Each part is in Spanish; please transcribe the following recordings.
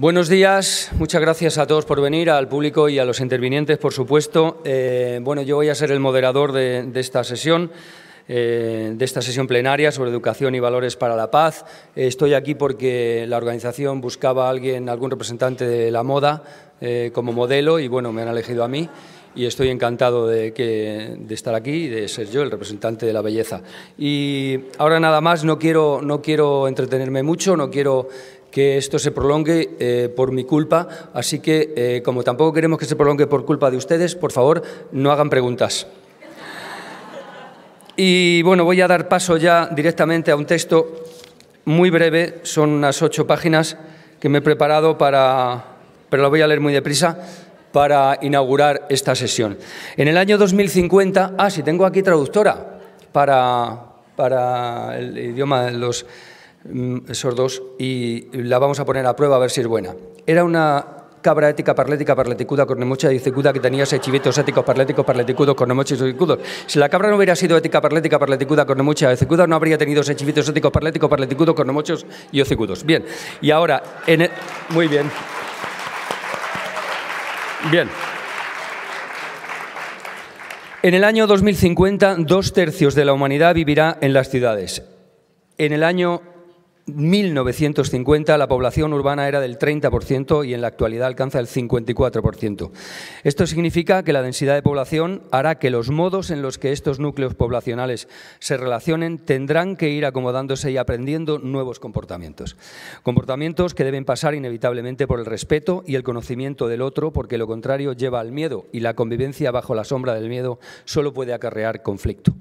Buenos días, muchas gracias a todos por venir, al público y a los intervinientes, por supuesto. Eh, bueno, yo voy a ser el moderador de, esta sesión. Eh, de esta sesión plenaria sobre educación y valores para la paz. estoy aquí porque la organización buscaba a alguien, algún representante de la moda eh, como modelo y bueno, me han elegido a mí y estoy encantado de, de, estar aquí y de ser yo el representante de la belleza. Y ahora nada más, no quiero, no quiero entretenerme mucho, no quiero que esto se prolongue eh, por mi culpa, así que eh, como tampoco queremos que se prolongue por culpa de ustedes, por favor, no hagan preguntas. Y bueno, voy a dar paso ya directamente a un texto muy breve, son unas ocho páginas que me he preparado para, pero lo voy a leer muy deprisa, para inaugurar esta sesión. En el año 2050, ah, sí, tengo aquí traductora para el idioma de los Mm, esos dos, y la vamos a poner a prueba a ver si es buena. Era una cabra ética parlética parleticuda cornemucha dicicuda que tenía seis chivitos éticos parléticos parleticudos cornemuchos y dicicudos. Si la cabra no hubiera sido ética parlética parleticuda cornemucha dicicuda, no habría tenido seis chivitos éticos parléticos parleticudos cornemuchos y hocicudos. Bien, y ahora, en muy bien. Bien. En el año 2050, dos tercios de la humanidad vivirá en las ciudades. En el año 1950 la población urbana era del 30% y en la actualidad alcanza el 54%. Esto significa que la densidad de población hará que los modos en los que estos núcleos poblacionales se relacionen tendrán que ir acomodándose y aprendiendo nuevos comportamientos. Comportamientos que deben pasar inevitablemente por el respeto y el conocimiento del otro porque lo contrario lleva al miedo y la convivencia bajo la sombra del miedo solo puede acarrear conflicto.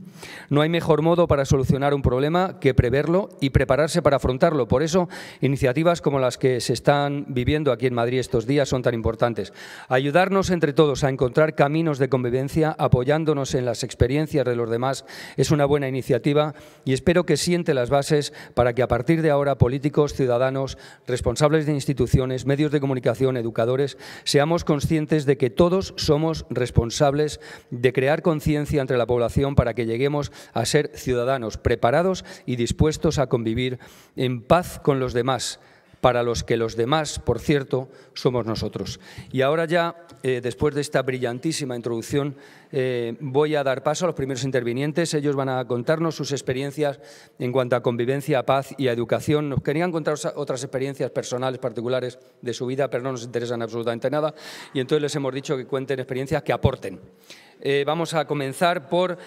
No hay mejor modo para solucionar un problema que preverlo y prepararse para afrontarlo por eso, iniciativas como las que se están viviendo aquí en Madrid estos días son tan importantes. Ayudarnos entre todos a encontrar caminos de convivencia apoyándonos en las experiencias de los demás es una buena iniciativa y espero que siente las bases para que a partir de ahora políticos, ciudadanos, responsables de instituciones, medios de comunicación, educadores, seamos conscientes de que todos somos responsables de crear conciencia entre la población para que lleguemos a ser ciudadanos preparados y dispuestos a convivir en en paz con los demás, para los que los demás, por cierto, somos nosotros. Y ahora ya, eh, después de esta brillantísima introducción, eh, voy a dar paso a los primeros intervinientes. Ellos van a contarnos sus experiencias en cuanto a convivencia, paz y educación. Nos querían contar otras experiencias personales, particulares de su vida, pero no nos interesan absolutamente nada. Y entonces les hemos dicho que cuenten experiencias que aporten. Eh, vamos a comenzar por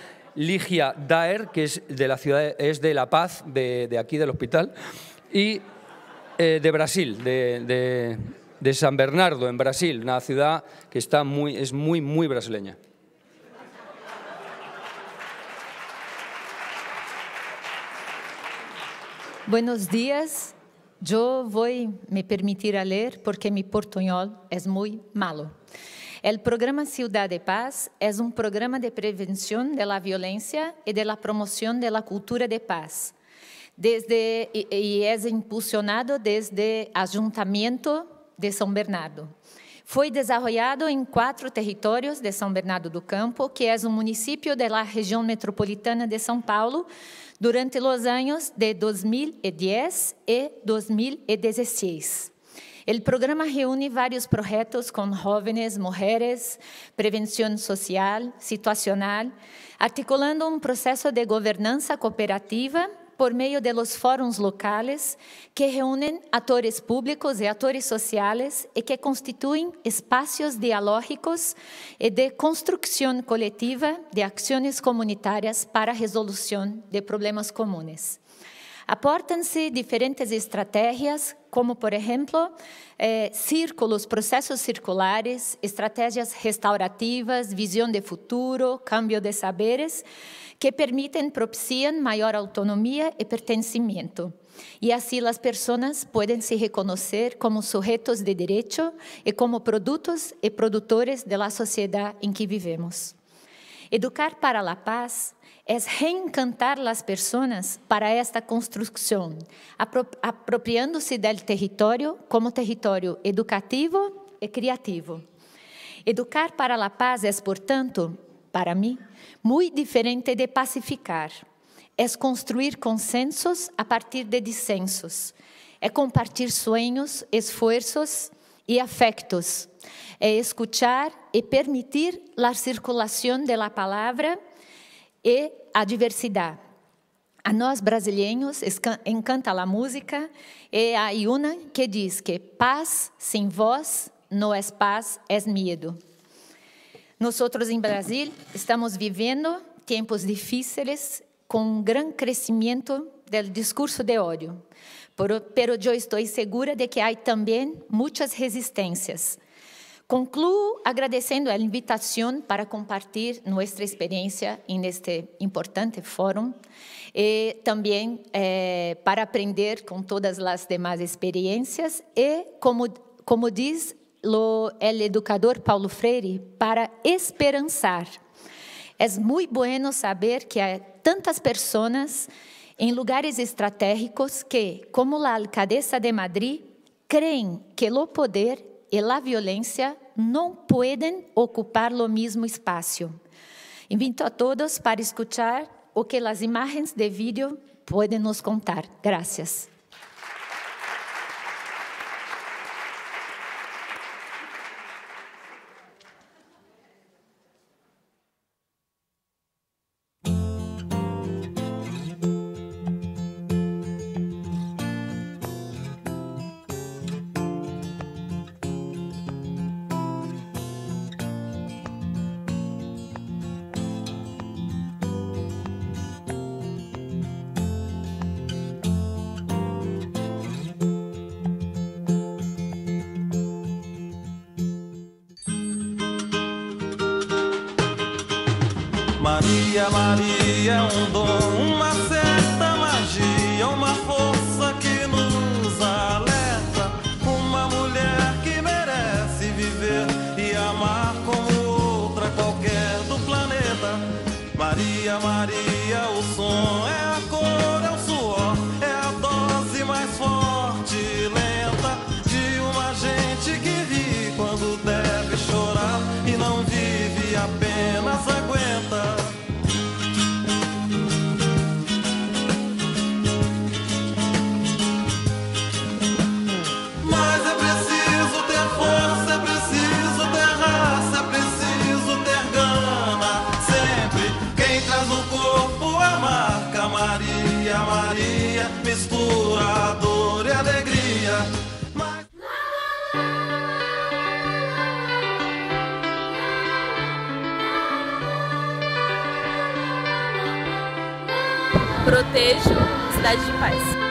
Ligia Daer, que es de la ciudad, es de La Paz, de, aquí del hospital, y eh, de Brasil, de, San Bernardo, en Brasil, una ciudad que está muy, es muy, muy brasileña. Buenos días. Yo voy me permitir leer porque mi portuñol es muy malo. o programa Ciudad de Paz é um programa de prevenção da violência e da promoção da cultura de paz. Desde, e é impulsionado desde Ajuntamento de São Bernardo. Foi desenvolvido em quatro territórios de São Bernardo do Campo, que é um município da região metropolitana de São Paulo, durante os anos de 2010 e 2016. O programa reúne vários projetos com jovens, mulheres, prevenção social, situacional, articulando um processo de governança cooperativa por meio de los fóruns locais que reúnem atores públicos e atores sociais e que constituem espaços dialógicos e de construção coletiva de ações comunitárias para a resolução de problemas comunes. Aportam-se diferentes estratégias, como, por exemplo, eh, círculos, processos circulares, estratégias restaurativas, visão de futuro, cambio de saberes, que permitem, propiciam maior autonomia e pertencimento. E assim as pessoas podem se reconhecer como sujeitos de direito e como produtos e produtores da sociedade em que vivemos. Educar para a paz é reencantar as pessoas para esta construção, apropriando-se del território como território educativo e criativo. Educar para a paz é, portanto, para mim, muito diferente de pacificar. É construir consensos a partir de dissensos. É compartilhar sueños, esforços e afectos. É escutar e permitir a circulação da palavra e a diversidade. A nós brasileiros encanta a música e a Iuna que diz que paz sem voz não é paz, é medo. Nós outros em Brasil estamos vivendo tempos difíceis com um grande crescimento do discurso de ódio. Pero eu estou segura de que há também muitas resistências Concluo agradecendo a invitação para compartilhar nossa experiência neste importante fórum e eh, também eh, para aprender com todas as demais experiências e, como, como diz o educador Paulo Freire, para esperançar. É muito bom saber que há tantas pessoas em lugares estratégicos que, como a Alcaldesa de Madrid, creem que o poder e a violência não podem ocupar o mesmo espaço. Invito a todos para escutar o que as imagens de vídeo podem nos contar. Obrigada. mistura dor e alegria. Mas... Protejo Cidade de Paz.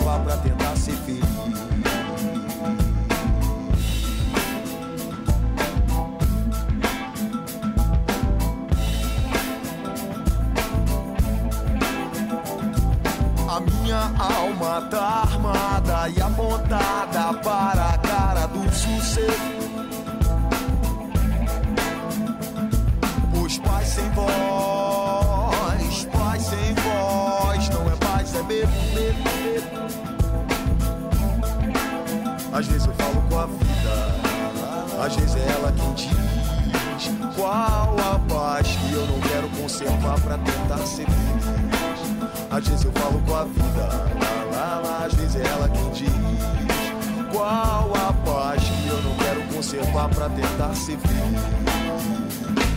vá para tentar ser feliz. A minha alma tá armada e apontada para a cara do sucesso. Às vezes eu falo com a vida, às vezes é ela quem diz qual a paz que eu não quero conservar para tentar ser feliz. Às vezes eu falo com a vida, às vezes é ela quem diz qual a paz que eu não quero conservar para tentar ser feliz.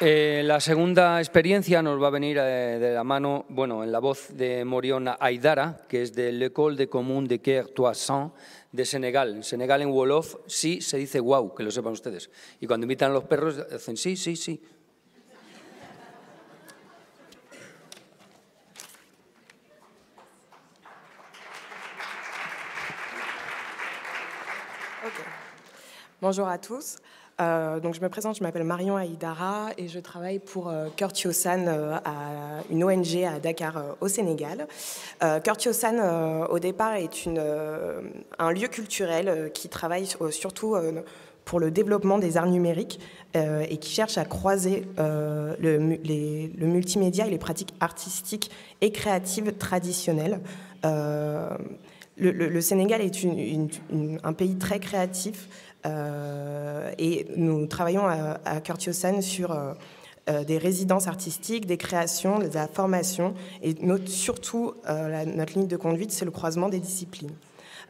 Eh, la segunda experiencia nos va a venir eh, de la mano, bueno, en la voz de Moriona Aidara, que es de l'École de Commun de Kertoisant de Senegal. Senegal en Wolof sí se dice wow, que lo sepan ustedes. Y cuando invitan a los perros dicen sí, sí, sí. Bonjour à tous. Euh, donc je me présente, je m'appelle Marion Aïdara et je travaille pour euh, euh à une ONG à Dakar euh, au Sénégal. Kurt au départ, est un lieu culturel qui travaille surtout pour le développement des arts numériques et qui cherche à croiser le, multimédia et les pratiques artistiques et créatives traditionnelles. Le, Sénégal est un pays très créatif euh, et nous travaillons à, à sur euh, euh, des résidences artistiques, des créations, de la formation. Et notre, surtout, notre ligne de conduite, c'est le croisement des disciplines.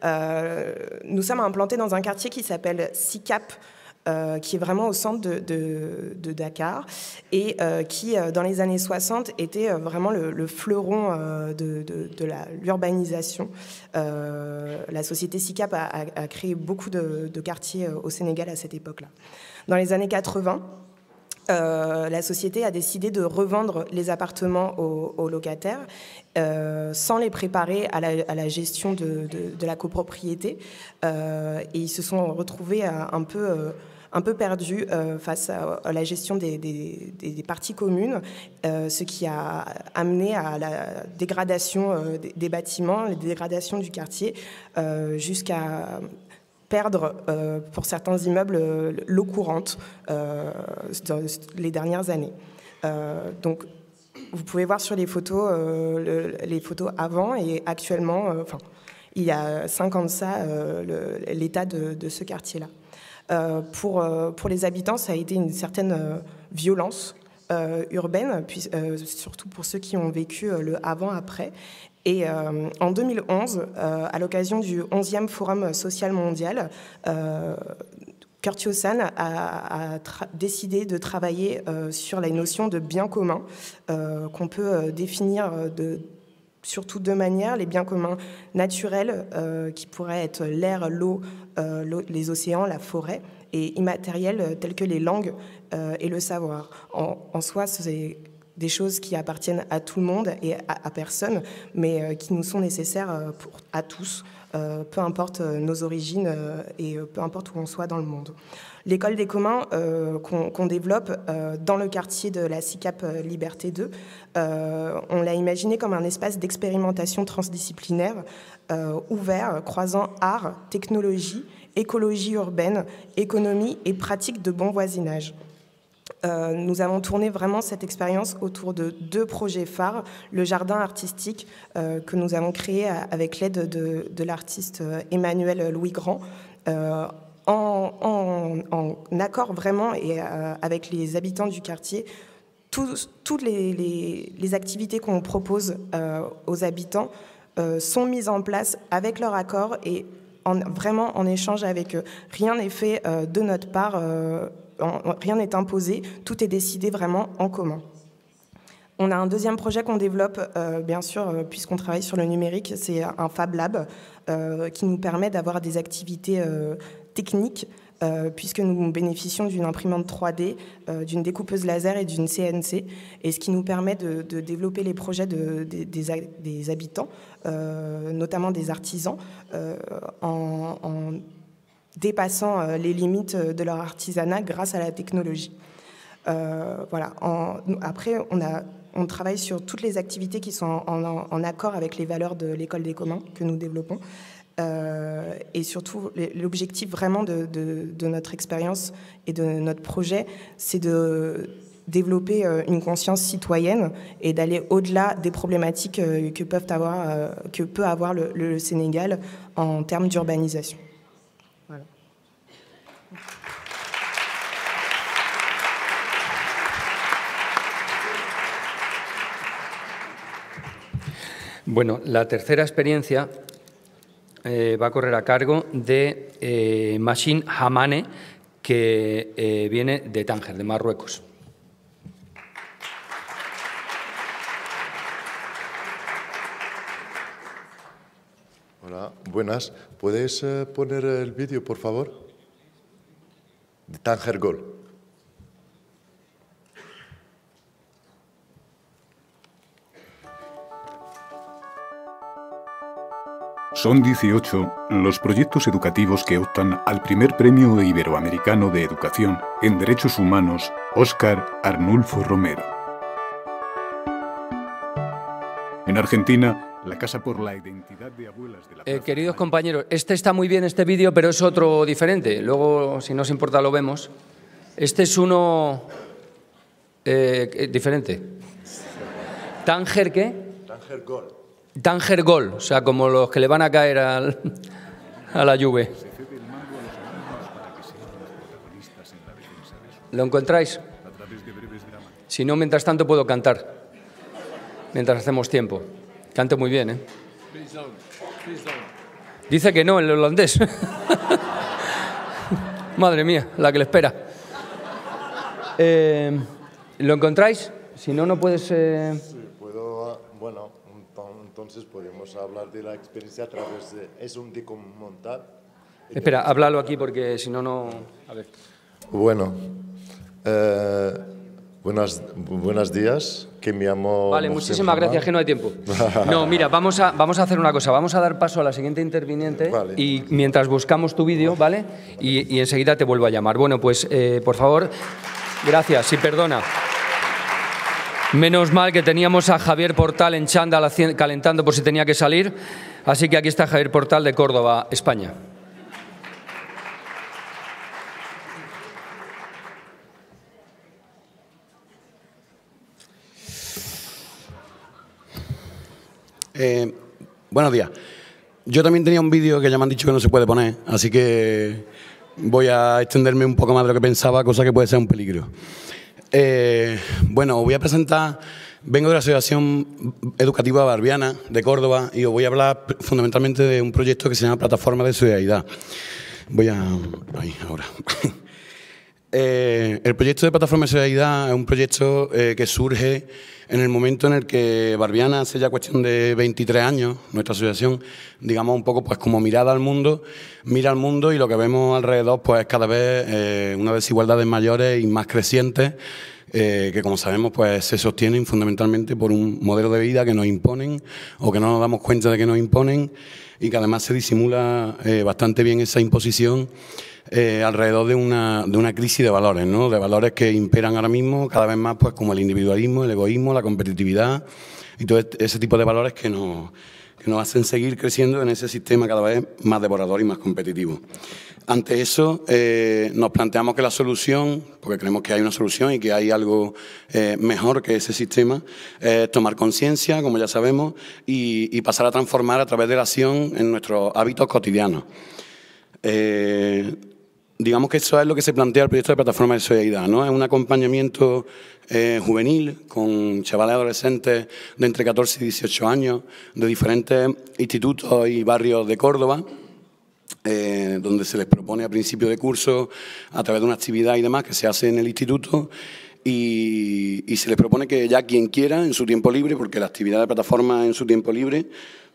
nous sommes implantés dans un quartier qui s'appelle SICAP, euh, qui est vraiment au centre de, Dakar et euh, qui, euh, dans les années 60, était vraiment le, fleuron de, l'urbanisation. la société SICAP a, créé beaucoup de, quartiers au Sénégal à cette époque-là. Dans les années 80, la société a décidé de revendre les appartements aux, locataires sans les préparer à la, gestion de, la copropriété. et ils se sont retrouvés un peu un peu perdu euh, face à, la gestion des, parties communes, euh, ce qui a amené à la dégradation euh, des, bâtiments, la dégradation du quartier, jusqu'à perdre pour certains immeubles l'eau courante les dernières années. donc, vous pouvez voir sur les photos, les photos avant et actuellement, enfin, il y a 5 ans de ça, l'état de, ce quartier-là. Euh, pour, euh, pour les habitants, ça a été une certaine euh, violence urbaine, puis, surtout pour ceux qui ont vécu le avant-après. Et en 2011, à l'occasion du 11e Forum social mondial, euh, a décidé de travailler sur la notion de bien commun qu'on peut définir de surtout de manière, les biens communs naturels, euh, qui pourraient être l'air, euh, l'eau, les océans, la forêt, et immatériels, euh, tels que les langues et le savoir. En, soi, ce sont des choses qui appartiennent à tout le monde et à, personne, mais qui nous sont nécessaires à tous, peu importe nos origines et peu importe où on soit dans le monde l'école des communs euh, qu'on développe euh, dans le quartier de la CICAP euh, Liberté 2, on l'a imaginé comme un espace d'expérimentation transdisciplinaire ouvert, croisant art, technologie, écologie urbaine, économie et pratique de bon voisinage. nous avons tourné vraiment cette expérience autour de deux projets phares, le jardin artistique que nous avons créé avec l'aide de, l'artiste Emmanuel Louis Grand en, accord vraiment et, euh, avec les habitants du quartier. toutes les, activités qu'on propose euh, aux habitants euh, sont mises en place avec leur accord et vraiment en échange avec eux. Rien n'est fait de notre part, rien n'est imposé, tout est décidé vraiment en commun. On a un deuxième projet qu'on développe, bien sûr, puisqu'on travaille sur le numérique, c'est un Fab Lab qui nous permet d'avoir des activités technique euh, puisque nous bénéficions d'une imprimante 3D, euh, d'une découpeuse laser et d'une CNC, et ce qui nous permet de, développer les projets des, habitants, euh, notamment des artisans, en, dépassant les limites de leur artisanat grâce à la technologie. voilà. après, on a on travaille sur toutes les activités qui sont en accord avec les valeurs de l'école des communs que nous développons. Euh, et surtout, l'objectif vraiment de, notre expérience et de notre projet, c'est de développer euh, une conscience citoyenne et d'aller au-delà des problématiques euh, que, peuvent avoir, que peut avoir le, Sénégal en termes d'urbanisation. Voilà. la tercera experiencia Eh, va a correr a cargo de eh, Machine Hamane, que eh, viene de Tánger, de Marruecos. Hola, buenas. ¿Puedes eh, poner el vídeo, por favor? De Tánger Gol. Son 18 los proyectos educativos que optan al primer Premio Iberoamericano de Educación en Derechos Humanos Oscar Arnulfo Romero. En Argentina, la Casa por la Identidad de Abuelas de la eh, Queridos compañeros, este está muy bien este vídeo, pero es otro diferente. Luego, si no os importa, lo vemos. Este es uno eh, diferente. Tanger, ¿qué? Tanger Gold. Danger Gol, o sea, como los que le van a caer a la lluvia. ¿Lo encontráis? Si no, mientras tanto puedo cantar. Mientras hacemos tiempo. Canto muy bien, ¿eh? Dice que no, el holandés. Madre mía, la que le espera. Eh, ¿Lo encontráis? Si no, no puedes... Eh, sí, puedo... Ah, bueno, entonces podemos hablar de la experiencia a través de... Es un documental. Espera, háblalo aquí porque si no, no... A ver. Bueno, eh, buenos días, que me llamo... Vale, muchísimas gracias, que no hay tiempo. No, mira, vamos a, vamos a hacer una cosa, vamos a dar paso a la siguiente interviniente y mientras buscamos tu vídeo, ¿vale? Y, enseguida te vuelvo a llamar. Bueno, pues, eh, por favor, gracias y perdona. Menos mal que teníamos a Javier Portal en chándal calentando por si tenía que salir. Así que aquí está Javier Portal de Córdoba, España. Eh, buenos días. Yo también tenía un vídeo que ya me han dicho que no se puede poner, así que voy a extenderme un poco más de lo que pensaba, cosa que puede ser un peligro. Eh, bueno, voy a presentar, vengo de la Asociación Educativa Barbiana de Córdoba y os voy a hablar fundamentalmente de un proyecto que se llama Plataforma de Solidaridad. Voy a... Ahí, ahora. Eh, el proyecto de Plataforma de Solidaridad es un proyecto eh, que surge en el momento en el que Barbiana, hace ya cuestión de 23 años, nuestra asociación, digamos un poco pues como mirada al mundo, mira al mundo y lo que vemos alrededor pues cada vez eh, desigualdad desigualdades mayores y más crecientes eh, que como sabemos pues se sostienen fundamentalmente por un modelo de vida que nos imponen o que no nos damos cuenta de que nos imponen y que además se disimula eh, bastante bien esa imposición eh, alrededor de una, de una crisis de valores, ¿no? de valores que imperan ahora mismo cada vez más pues como el individualismo, el egoísmo, la competitividad y todo este, ese tipo de valores que nos que nos hacen seguir creciendo en ese sistema cada vez más devorador y más competitivo. Ante eso, eh, nos planteamos que la solución, porque creemos que hay una solución y que hay algo eh, mejor que ese sistema, es tomar conciencia, como ya sabemos, y, pasar a transformar a través de la acción en nuestros hábitos cotidianos. Eh, digamos que eso es lo que se plantea el proyecto de plataforma de solidaridad, ¿no? Es un acompañamiento eh, juvenil con chavales adolescentes de entre 14 y 18 años de diferentes institutos y barrios de Córdoba. Eh, donde se les propone a principio de curso, a través de una actividad y demás que se hace en el instituto, y, se les propone que ya quien quiera, en su tiempo libre, porque la actividad de plataforma en su tiempo libre,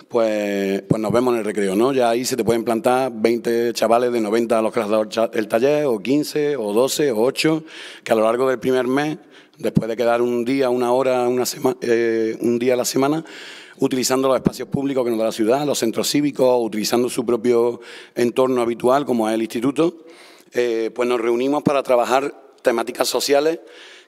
pues, pues nos vemos en el recreo, ¿no? Ya ahí se te pueden plantar 20 chavales de 90 a los que has dado el taller, o 15, o 12, o 8, que a lo largo del primer mes, después de quedar un día, una hora, una semana, eh, un día a la semana, utilizando los espacios públicos que nos da la ciudad, los centros cívicos, utilizando su propio entorno habitual, como es el instituto, eh, pues nos reunimos para trabajar temáticas sociales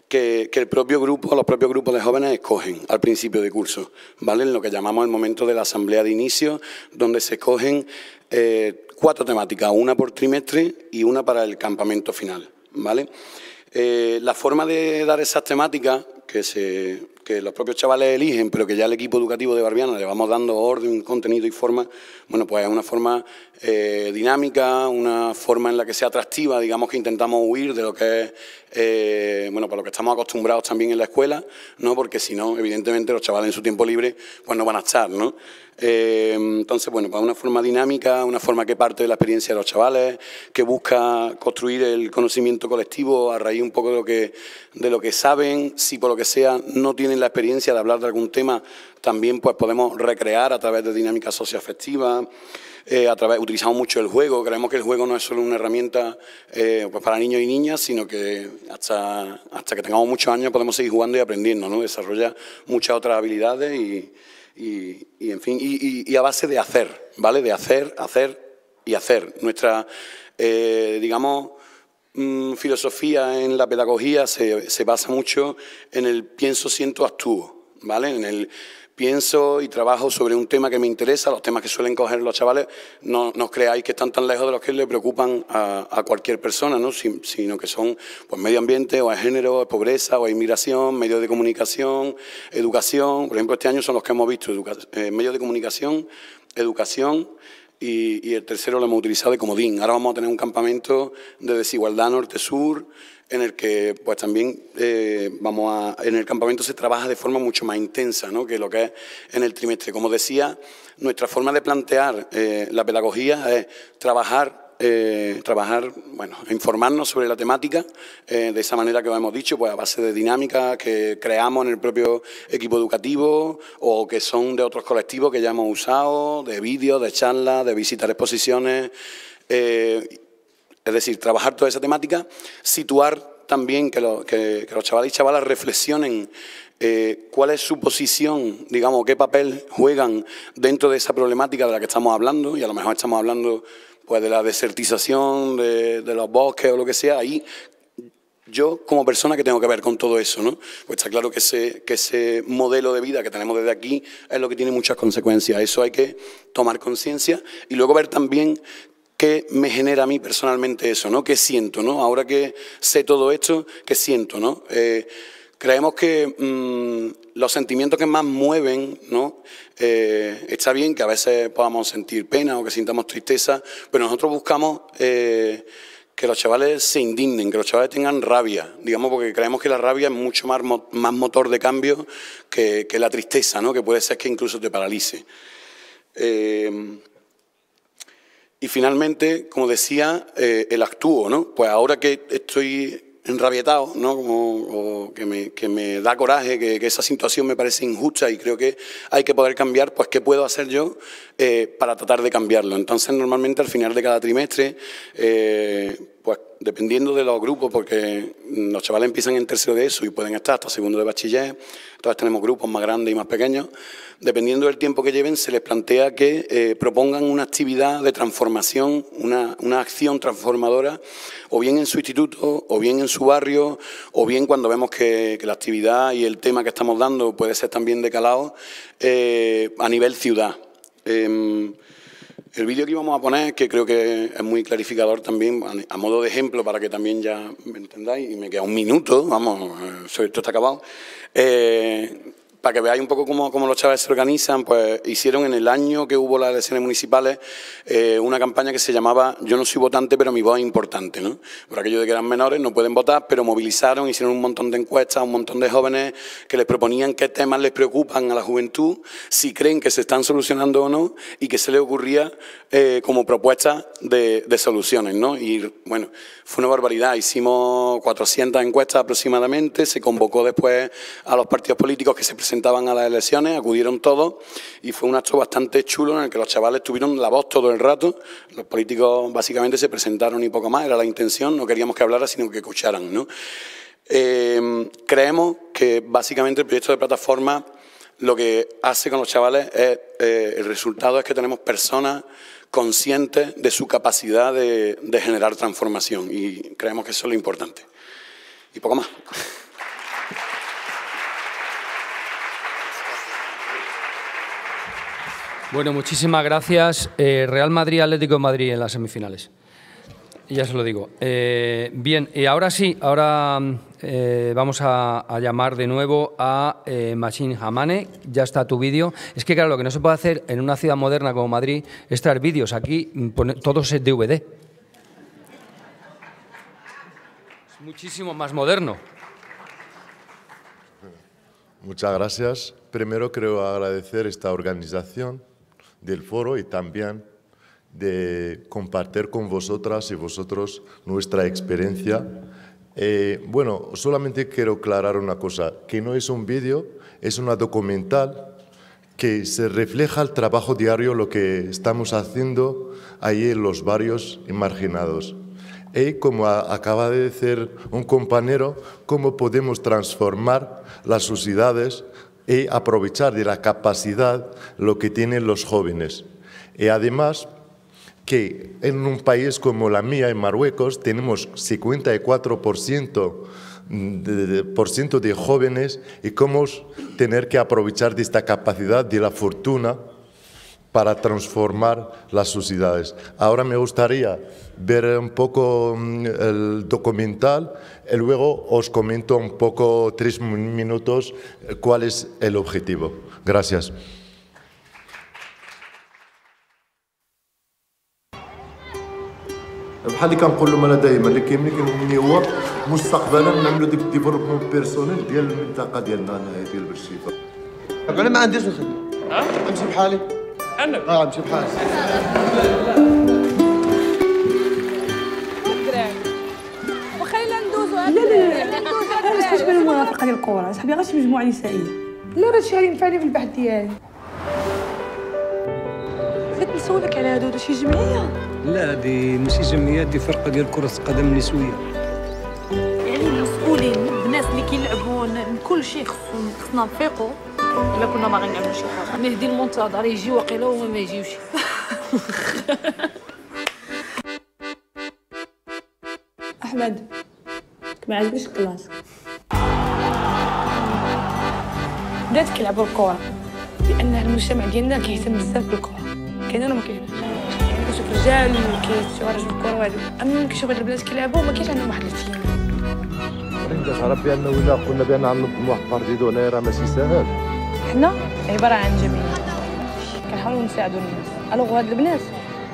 que, el propio grupo, los propios grupos de jóvenes escogen al principio de curso, ¿vale? En lo que llamamos el momento de la asamblea de inicio, donde se escogen eh, cuatro temáticas, una por trimestre y una para el campamento final, ¿vale? Eh, la forma de dar esas temáticas que, se, los propios chavales eligen, pero que ya el equipo educativo de Barbiana le vamos dando orden, contenido y forma, bueno, pues es una forma eh, dinámica, una forma en la que sea atractiva, digamos que intentamos huir de lo que es eh, bueno, para lo que estamos acostumbrados también en la escuela, ¿no? Porque si no, evidentemente los chavales en su tiempo libre, pues no van a estar, eh, entonces, bueno, para pues una forma dinámica, una forma que parte de la experiencia de los chavales, que busca construir el conocimiento colectivo a raíz un poco de lo que, de lo que saben, si por lo que sea no tienen la experiencia de hablar de algún tema, también pues podemos recrear a través de dinámicas socioafectivas, eh, utilizamos mucho el juego, creemos que el juego no es solo una herramienta eh, pues para niños y niñas, sino que hasta, hasta que tengamos muchos años podemos seguir jugando y aprendiendo, ¿no? desarrolla muchas otras habilidades y, en fin, y, a base de hacer, ¿vale? De hacer, hacer y hacer. Nuestra, eh, digamos, mm, filosofía en la pedagogía se, se basa mucho en el pienso, siento, actúo, ¿vale? En el pienso y trabajo sobre un tema que me interesa, los temas que suelen coger los chavales, no, no creáis que están tan lejos de los que le preocupan a, cualquier persona, ¿no? sino que son pues, medio ambiente o es género, o pobreza o es inmigración, medios de comunicación, educación. Por ejemplo, este año son los que hemos visto, eh, medios de comunicación, educación. Y, y el tercero lo hemos utilizado de DIN. Ahora vamos a tener un campamento de desigualdad norte-sur, en el que pues también eh, vamos a, en el campamento se trabaja de forma mucho más intensa que lo que es en el trimestre. Como decía, nuestra forma de plantear eh, la pedagogía es trabajar, eh, trabajar, bueno, informarnos sobre la temática eh, de esa manera que hemos dicho, pues a base de dinámicas que creamos en el propio equipo educativo o que son de otros colectivos que ya hemos usado, de vídeos, de charlas, de visitar exposiciones. Es decir, trabajar toda esa temática, situar también que, los chavales y chavalas reflexionen eh, cuál es su posición, digamos, qué papel juegan dentro de esa problemática de la que estamos hablando, y a lo mejor estamos hablando pues, de la desertización de, los bosques o lo que sea, ahí yo como persona que tengo que ver con todo eso, ¿no? Pues está claro que ese, que ese modelo de vida que tenemos desde aquí es lo que tiene muchas consecuencias. Eso hay que tomar conciencia y luego ver también ¿Qué me genera a mí personalmente eso? ¿no? ¿Qué siento? ¿no? Ahora que sé todo esto, ¿qué siento? ¿no? Eh, creemos que mm, los sentimientos que más mueven, ¿no? Eh, está bien que a veces podamos sentir pena o que sintamos tristeza, pero nosotros buscamos eh, que los chavales se indignen, que los chavales tengan rabia, digamos, porque creemos que la rabia es mucho más, más motor de cambio que, que, la tristeza, ¿no? Que puede ser que incluso te paralice. Y finalmente, como decía, eh, el actúo, ¿no? Pues ahora que estoy enrabietado, ¿no? que, me, da coraje, que, que, esa situación me parece injusta y creo que hay que poder cambiar, pues ¿qué puedo hacer yo eh, para tratar de cambiarlo. Entonces, normalmente al final de cada trimestre, eh, pues dependiendo de los grupos, porque los chavales empiezan en tercero de eso y pueden estar hasta segundo de bachiller, entonces tenemos grupos más grandes y más pequeños, dependiendo del tiempo que lleven, se les plantea que eh, propongan una actividad de transformación, una, acción transformadora, o bien en su instituto, o bien en su barrio, o bien cuando vemos que, la actividad y el tema que estamos dando puede ser también decalado eh, a nivel ciudad. Em, el vídeo que íbamos a poner, que creo que es muy clarificador también, a modo de ejemplo, para que también ya me entendáis, y me queda un minuto, vamos, eh, esto está acabado. Eh, para que veáis un poco cómo, cómo, los chavales se organizan, pues hicieron en el año que hubo las elecciones municipales eh, una campaña que se llamaba Yo no soy votante, pero mi voz es importante, Por aquello de que eran menores, no pueden votar, pero movilizaron, hicieron un montón de encuestas, un montón de jóvenes que les proponían qué temas les preocupan a la juventud, si creen que se están solucionando o no, y que se les ocurría eh, como propuesta de, soluciones, Y bueno, fue una barbaridad. Hicimos 400 encuestas aproximadamente, se convocó después a los partidos políticos que se presentaron presentaban a las elecciones, acudieron todos y fue un acto bastante chulo en el que los chavales tuvieron la voz todo el rato. Los políticos básicamente se presentaron y poco más, era la intención, no queríamos que hablara, sino que escucharan. ¿no? Eh, creemos que básicamente el proyecto de plataforma lo que hace con los chavales es, eh, el resultado es que tenemos personas conscientes de su capacidad de, de generar transformación y creemos que eso es lo importante. Y poco más. Bueno, muchísimas gracias. Eh, Real Madrid, Atlético de Madrid en las semifinales. Ya se lo digo. Eh, bien, y ahora sí, ahora eh, vamos a, llamar de nuevo a eh, Machine Hamane. Ya está tu vídeo. Es que, claro, lo que no se puede hacer en una ciudad moderna como Madrid es traer vídeos. Aquí mm, todos es DVD. Es muchísimo más moderno. Muchas gracias. Primero creo agradecer esta organización del foro y también de compartir con vosotras y vosotros nuestra experiencia. Eh, bueno, solamente quiero aclarar una cosa, que no es un vídeo, es una documental que se refleja el trabajo diario, lo que estamos haciendo ahí en los barrios marginados. Y como acaba de decir un compañero, cómo podemos transformar las sociedades y aprovechar de la capacidad lo que tienen los jóvenes. Y además, que en un país como la mía, en Marruecos, tenemos 54% de, de jóvenes y cómo tener que aprovechar de esta capacidad, de la fortuna, para transformar las sociedades. Ahora me gustaría ver un poco el documental y luego os comento un poco, tres minutos, cuál es el objetivo. Gracias. بحال اللي كنقول لهم انا دائما اللي كيهمني كيهمني هو مستقبلا نعملوا ديك الديفلوبمون بيرسونيل ديال المنطقه ديالنا انايا ديال برشيفه انا ما عنديش الخدمه ها نمشي بحالي انا اه لا لا لا ندوزو لا لا لا انا لا لا لا ديال الكره صاحبي غير شي مجموعه نسائيه لا راه شي لا في البحث ديالي بغيت نسولك على هادو شي جمعيه لا هادي ماشي جمعيه هادي فرقه ديال كره القدم النسويه يعني المسؤولين الناس اللي كيلعبون كل شيء خصنا نفيقوا الا كنا باغيين نعملو شي حاجه مهدي المنتظر يجي واقيلا وما ما يجيوش احمد ما عجبنيش الكلاس بدات كيلعبوا الكره لان المجتمع ديالنا كيهتم بزاف بالكره كاين ولا ما كيهتمش كنشوف رجال كيتفرجوا في الكره وهادو اما كنشوف هاد البنات كيلعبوا ما كاينش عندهم واحد الاهتمام بغيت نعرف بان ولا قلنا بان عندنا واحد بارديدو هنايا راه ماشي ساهل حنا عباره عن جميع كنحاولوا نساعدوا الناس الوغ هاد البنات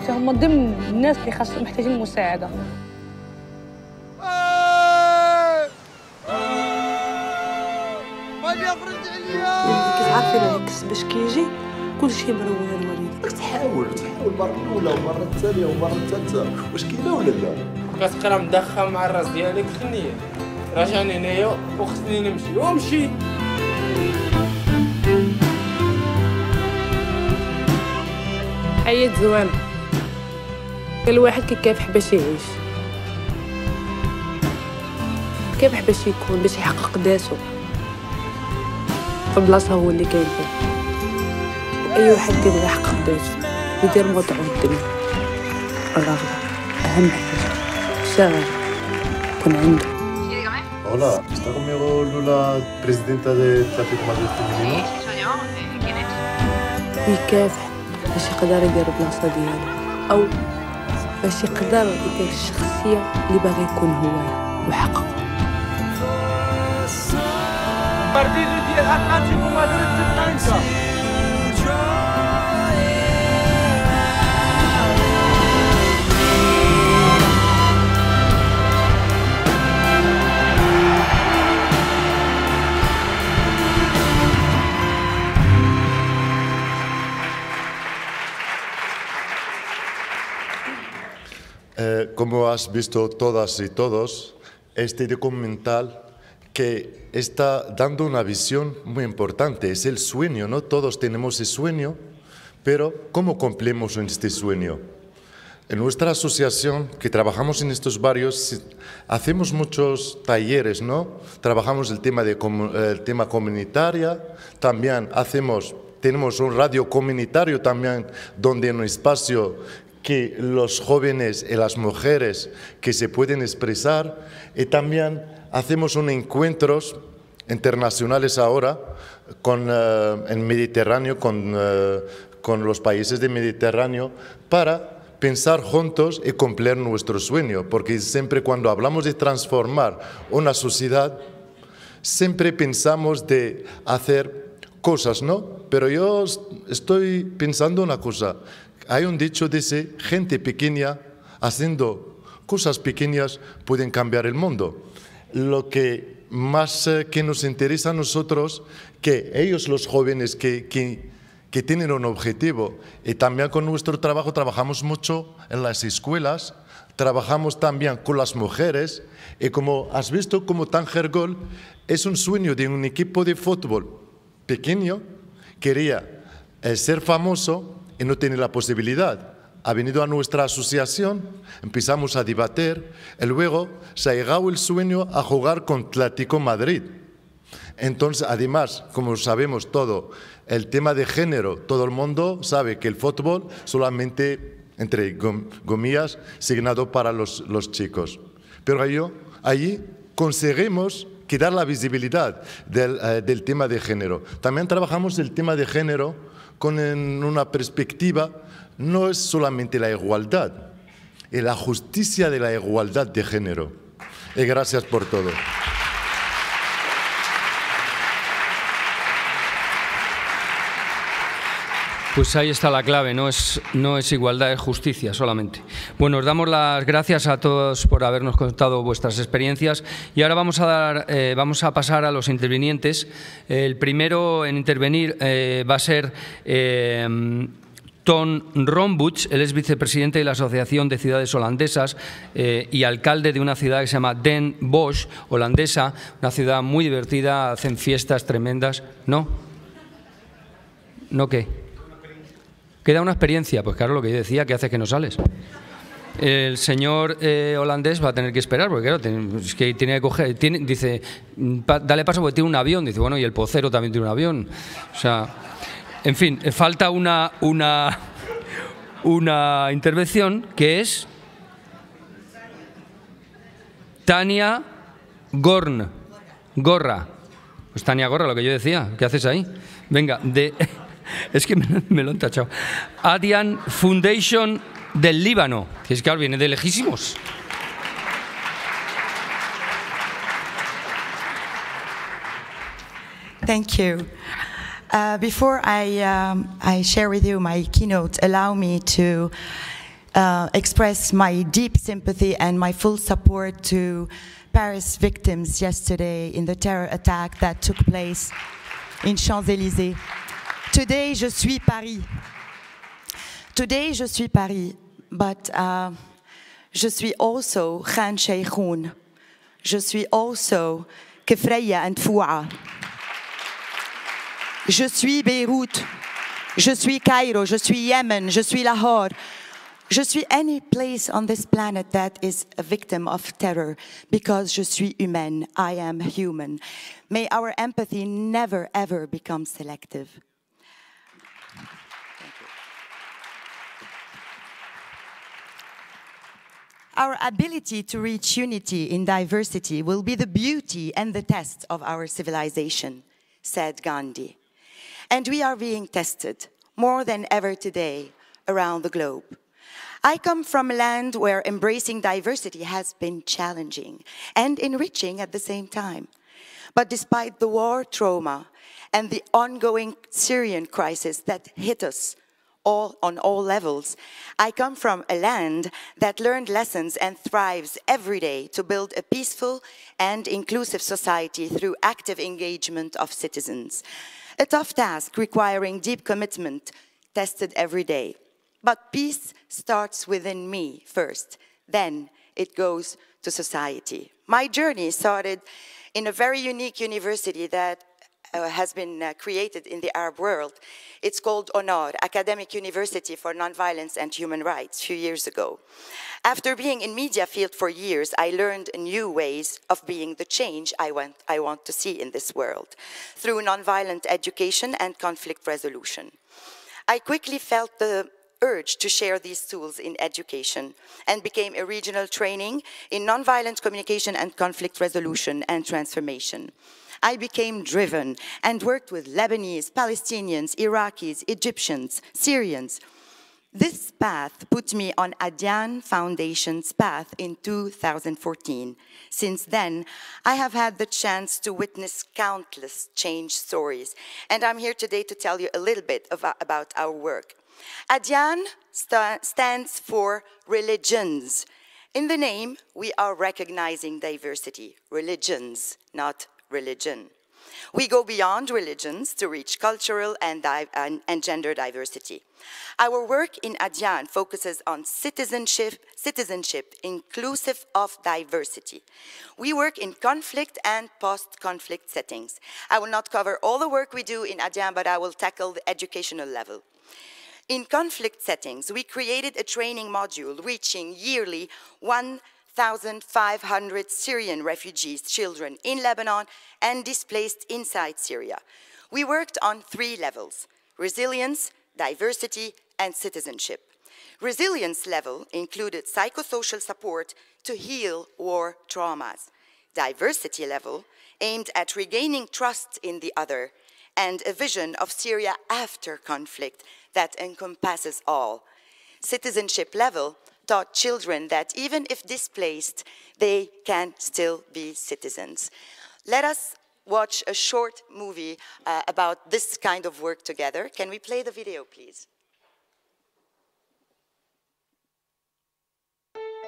هما ضمن الناس اللي خاصهم محتاجين المساعده كيف عارفين العكس باش كيجي كلشي مروج الوليد تحاول تحاول مره الاولى ومره الثانيه ومره الثالثه واش كاينه ولا لا كتقرا مدخة مع الراس ديالك خليني راجعني هنايا وخصني نمشي ومشي حياة كل الواحد كيكافح باش يعيش كيفح باش يكون باش يحقق داسو في بلاصة هو اللي كاين فيه وأي واحد كيبغي يحقق داسو يدير وضعه الدنيا الرغبة أهم حاجة الشغف يكون عنده Hola, ¿está conmigo Lula, presidenta de Tráfico Madrid Femenino? Sí, soy yo. ¿Quién es? باش يقدر يدير البلاصه ديالو او باش يقدر يدير الشخصيه اللي باغي يكون هو ويحققها مرديدو ديال Eh, como has visto todas y todos, este documental que está dando una visión muy importante, es el sueño, ¿no? Todos tenemos ese sueño, pero ¿cómo cumplimos este sueño? En nuestra asociación, que trabajamos en estos barrios, hacemos muchos talleres, ¿no? Trabajamos el tema, de, el tema comunitaria, también hacemos tenemos un radio comunitario también, donde en un espacio que los jóvenes y las mujeres que se pueden expresar y también hacemos encuentros internacionales ahora con, eh, en Mediterráneo, con, eh, con los países del Mediterráneo, para pensar juntos y cumplir nuestro sueño, porque siempre cuando hablamos de transformar una sociedad, siempre pensamos de hacer cosas, ¿no? Pero yo estoy pensando una cosa, hay un dicho, de dice, gente pequeña haciendo cosas pequeñas pueden cambiar el mundo. Lo que más eh, que nos interesa a nosotros, que ellos los jóvenes que, que, que tienen un objetivo, y también con nuestro trabajo trabajamos mucho en las escuelas, trabajamos también con las mujeres, y como has visto, como Tanger Gol es un sueño de un equipo de fútbol pequeño, quería eh, ser famoso no tiene la posibilidad. Ha venido a nuestra asociación, empezamos a debater, y luego se ha llegado el sueño a jugar con Atlético Madrid. Entonces, además, como sabemos todo, el tema de género, todo el mundo sabe que el fútbol solamente, entre comillas, signado para los, chicos. Pero allí, allí conseguimos quitar la visibilidad del, eh, del tema de género. También trabajamos el tema de género con una perspectiva no es solamente la igualdad, es la justicia de la igualdad de género. gracias por todo. Pues ahí está la clave, no es, no es igualdad, es justicia solamente. Bueno, os damos las gracias a todos por habernos contado vuestras experiencias y ahora vamos a, dar, eh, vamos a pasar a los intervinientes. El primero en intervenir eh, va a ser eh, Ton Tom Rombuch, él es vicepresidente de la Asociación de Ciudades Holandesas y alcalde de una ciudad que se llama Den Bosch, holandesa, una ciudad muy divertida, hacen fiestas tremendas, ¿no? ¿No qué? Queda una experiencia, pues claro, lo que yo decía, ¿qué haces que no sales. El señor eh, holandés va a tener que esperar, porque claro, es que tiene que coger, dice, dale paso porque tiene un avión, dice, bueno, y el pocero también tiene un avión. O sea, en fin, eh, falta una, una, una intervención que es Tania Gorn, Gorra. Pues Tania Gorra, lo que yo decía, ¿qué haces ahí? Venga, de... es que me, me, lo han tachado. Adian Foundation del Líbano. Que es que viene de lejísimos. Thank you. Uh, before I, um, I share with you my keynote, allow me to uh, express my deep sympathy and my full support to Paris victims yesterday in the terror attack that took place in Champs-Élysées. Today, je suis Paris. Today, je suis Paris, but uh, je suis also Khan Sheikhoun. Je suis also Kefreya and Foua. Je suis Beirut. Je suis Cairo. Je suis Yemen. Je suis Lahore. Je suis any place on this planet that is a victim of terror because je suis humaine. I am human. May our empathy never ever become selective. Our ability to reach unity in diversity will be the beauty and the test of our civilization, said Gandhi. And we are being tested more than ever today around the globe. I come from a land where embracing diversity has been challenging and enriching at the same time. But despite the war trauma and the ongoing Syrian crisis that hit us all on all levels. I come from a land that learned lessons and thrives every day to build a peaceful and inclusive society through active engagement of citizens. A tough task requiring deep commitment, tested every day. But peace starts within me first, then it goes to society. My journey started in a very unique university that uh, has been uh, created in the Arab world. It's called Honor Academic University for Nonviolence and Human Rights, a few years ago. After being in media field for years, I learned new ways of being the change I want, I want to see in this world through nonviolent education and conflict resolution. I quickly felt the urge to share these tools in education and became a regional training in nonviolent communication and conflict resolution and transformation. I became driven and worked with Lebanese, Palestinians, Iraqis, Egyptians, Syrians. This path put me on Adyan Foundation's path in 2014. Since then, I have had the chance to witness countless change stories, and I'm here today to tell you a little bit about our work. Adian st stands for religions. In the name, we are recognizing diversity, religions, not religion. We go beyond religions to reach cultural and, and, and, gender diversity. Our work in ADIAN focuses on citizenship, citizenship inclusive of diversity. We work in conflict and post-conflict settings. I will not cover all the work we do in ADIAN, but I will tackle the educational level. In conflict settings, we created a training module reaching yearly 1,500 Syrian refugees, children in Lebanon and displaced inside Syria. We worked on three levels, resilience, diversity, and citizenship. Resilience level included psychosocial support to heal war traumas. Diversity level aimed at regaining trust in the other and a vision of Syria after conflict that encompasses all. Citizenship level taught children that even if displaced, they can still be citizens. Let us watch a short movie uh, about this kind of work together. Can we play the video, please?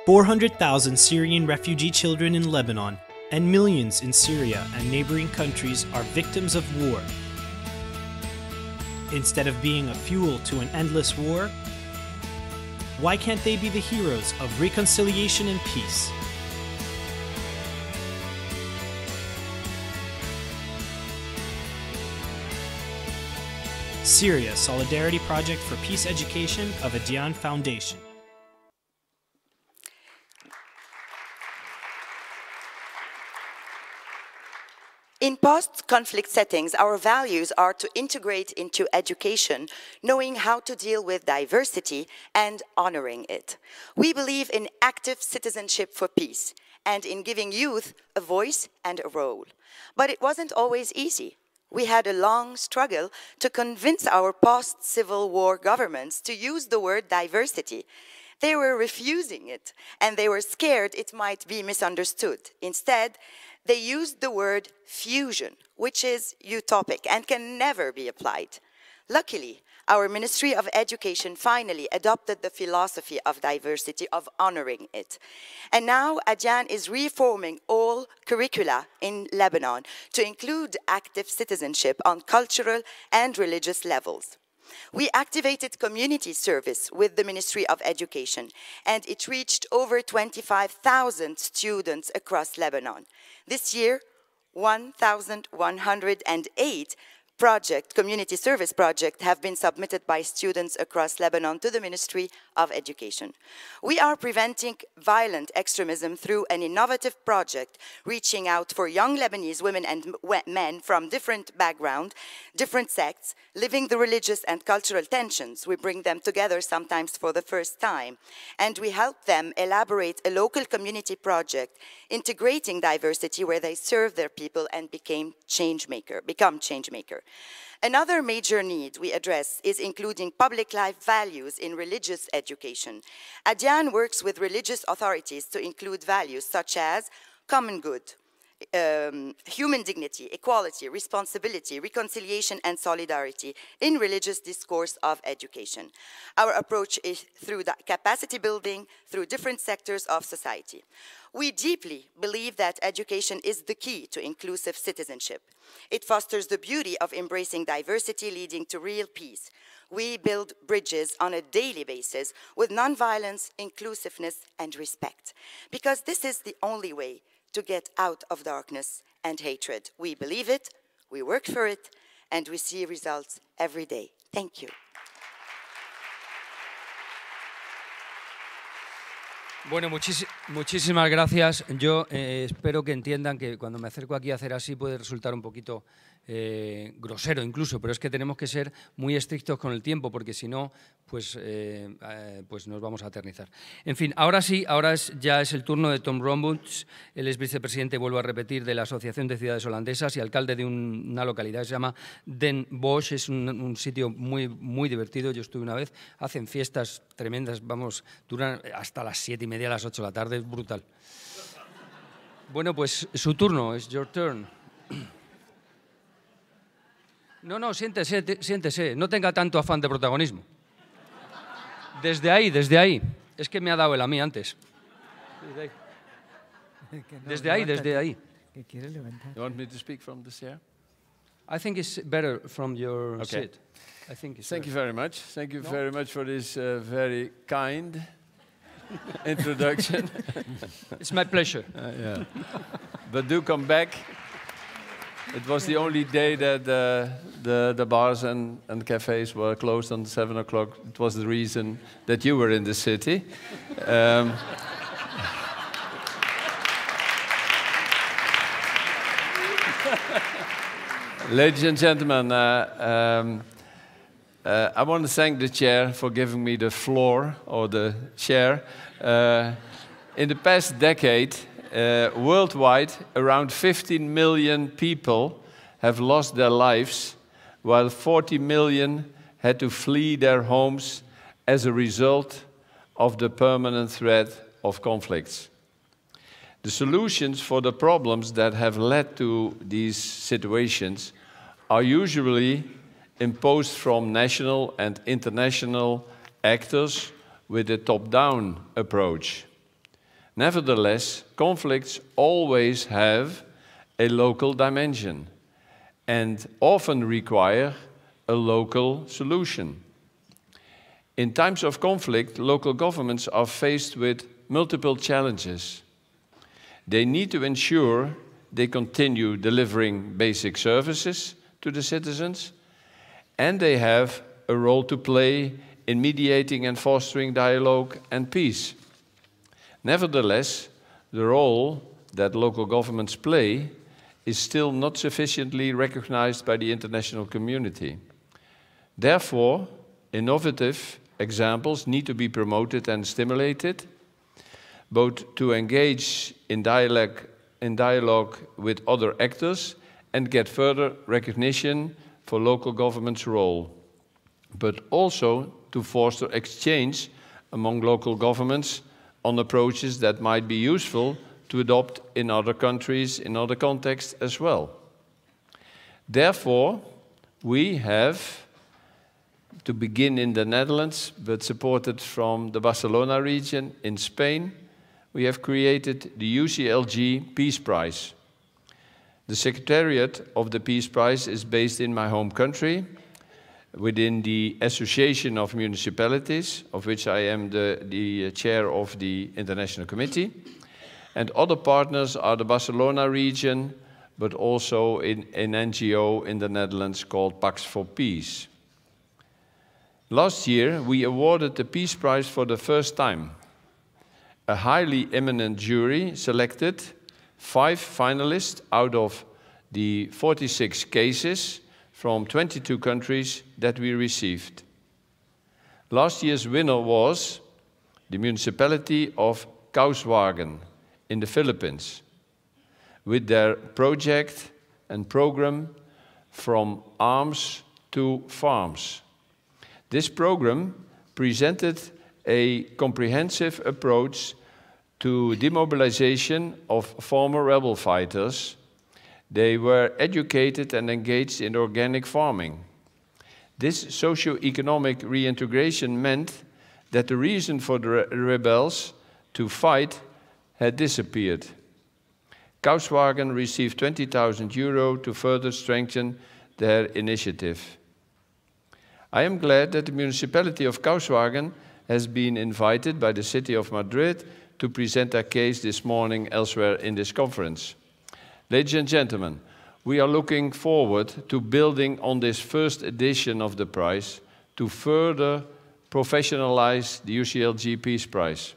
400,000 Syrian refugee children in Lebanon and millions in Syria and neighboring countries are victims of war instead of being a fuel to an endless war? Why can't they be the heroes of reconciliation and peace? Syria Solidarity Project for Peace Education of Adiyan Foundation. In post-conflict settings, our values are to integrate into education, knowing how to deal with diversity and honoring it. We believe in active citizenship for peace and in giving youth a voice and a role. But it wasn't always easy. We had a long struggle to convince our post-Civil War governments to use the word diversity they were refusing it and they were scared it might be misunderstood. Instead, they used the word fusion, which is utopic and can never be applied. Luckily, our Ministry of Education finally adopted the philosophy of diversity, of honoring it. And now Ajan is reforming all curricula in Lebanon to include active citizenship on cultural and religious levels. We activated community service with the Ministry of Education, and it reached over 25,000 students across Lebanon. This year, 1,108 project, community service project, have been submitted by students across Lebanon to the Ministry of Education. We are preventing violent extremism through an innovative project reaching out for young Lebanese women and men from different backgrounds, different sects, living the religious and cultural tensions. We bring them together sometimes for the first time, and we help them elaborate a local community project integrating diversity where they serve their people and became change maker, become change maker. Another major need we address is including public life values in religious education. ADIAN works with religious authorities to include values such as common good, um, human dignity, equality, responsibility, reconciliation, and solidarity in religious discourse of education. Our approach is through capacity building through different sectors of society. We deeply believe that education is the key to inclusive citizenship. It fosters the beauty of embracing diversity leading to real peace. We build bridges on a daily basis with nonviolence, inclusiveness, and respect. Because this is the only way to get out of darkness and hatred. We believe it, we work for it, and we see results every day. Thank you. Bueno, muchis, muchísimas gracias. Yo eh, espero que entiendan que cuando me acerco aquí a hacer así puede resultar un poquito Eh, grosero incluso, pero es que tenemos que ser muy estrictos con el tiempo, porque si no, pues, eh, eh, pues nos vamos a eternizar. En fin, ahora sí, ahora ya es el turno de Tom Rombuds, él es vicepresidente, vuelvo a repetir, de la Asociación de Ciudades Holandesas y alcalde de una localidad que se llama Den Bosch, es un, sitio muy, muy divertido, yo estuve una vez, hacen fiestas tremendas, vamos, duran hasta las siete y media, a las ocho de la tarde, es brutal. Bueno, pues su turno, es your turn. No, no, siéntese, siéntese, no tenga tanto afán de protagonismo. Desde ahí, desde ahí. Es que me ha dado el a mí antes. Desde ahí, desde ahí. Desde Que quiere levantar. You want me to speak from this chair? I think it's better from your okay. seat. I think it's Thank you very much. Thank you no? very much for this uh, very kind introduction. it's my pleasure. Uh, yeah. do come back. It was the only day that uh, the, the bars and, and cafes were closed on 7 o'clock. It was the reason that you were in the city. Um, Ladies and gentlemen, uh, um, uh, I want to thank the chair for giving me the floor or the chair. Uh, in the past decade, uh, worldwide, around 15 million people have lost their lives, while 40 million had to flee their homes as a result of the permanent threat of conflicts. The solutions for the problems that have led to these situations are usually imposed from national and international actors with a top down approach. Nevertheless, conflicts always have a local dimension and often require a local solution. In times of conflict, local governments are faced with multiple challenges. They need to ensure they continue delivering basic services to the citizens, and they have a role to play in mediating and fostering dialogue and peace. Nevertheless, the role that local governments play is still not sufficiently recognized by the international community. Therefore, innovative examples need to be promoted and stimulated, both to engage in dialogue, in dialogue with other actors and get further recognition for local government's role, but also to foster exchange among local governments on approaches that might be useful to adopt in other countries, in other contexts as well. Therefore, we have, to begin in the Netherlands, but supported from the Barcelona region in Spain, we have created the UCLG Peace Prize. The Secretariat of the Peace Prize is based in my home country, within the Association of Municipalities, of which I am the, the chair of the International Committee. And other partners are the Barcelona region, but also in, an NGO in the Netherlands called Pax for Peace. Last year, we awarded the Peace Prize for the first time. A highly eminent jury selected five finalists out of the 46 cases from 22 countries that we received. Last year's winner was the municipality of Kauswagen in the Philippines with their project and program From Arms to Farms. This program presented a comprehensive approach to demobilization of former rebel fighters they were educated and engaged in organic farming. This socio-economic reintegration meant that the reason for the re rebels to fight had disappeared. Kauswagen received 20,000 euro to further strengthen their initiative. I am glad that the municipality of Kauswagen has been invited by the city of Madrid to present their case this morning elsewhere in this conference. Ladies and gentlemen, we are looking forward to building on this first edition of the prize to further professionalize the UCL GP's prize.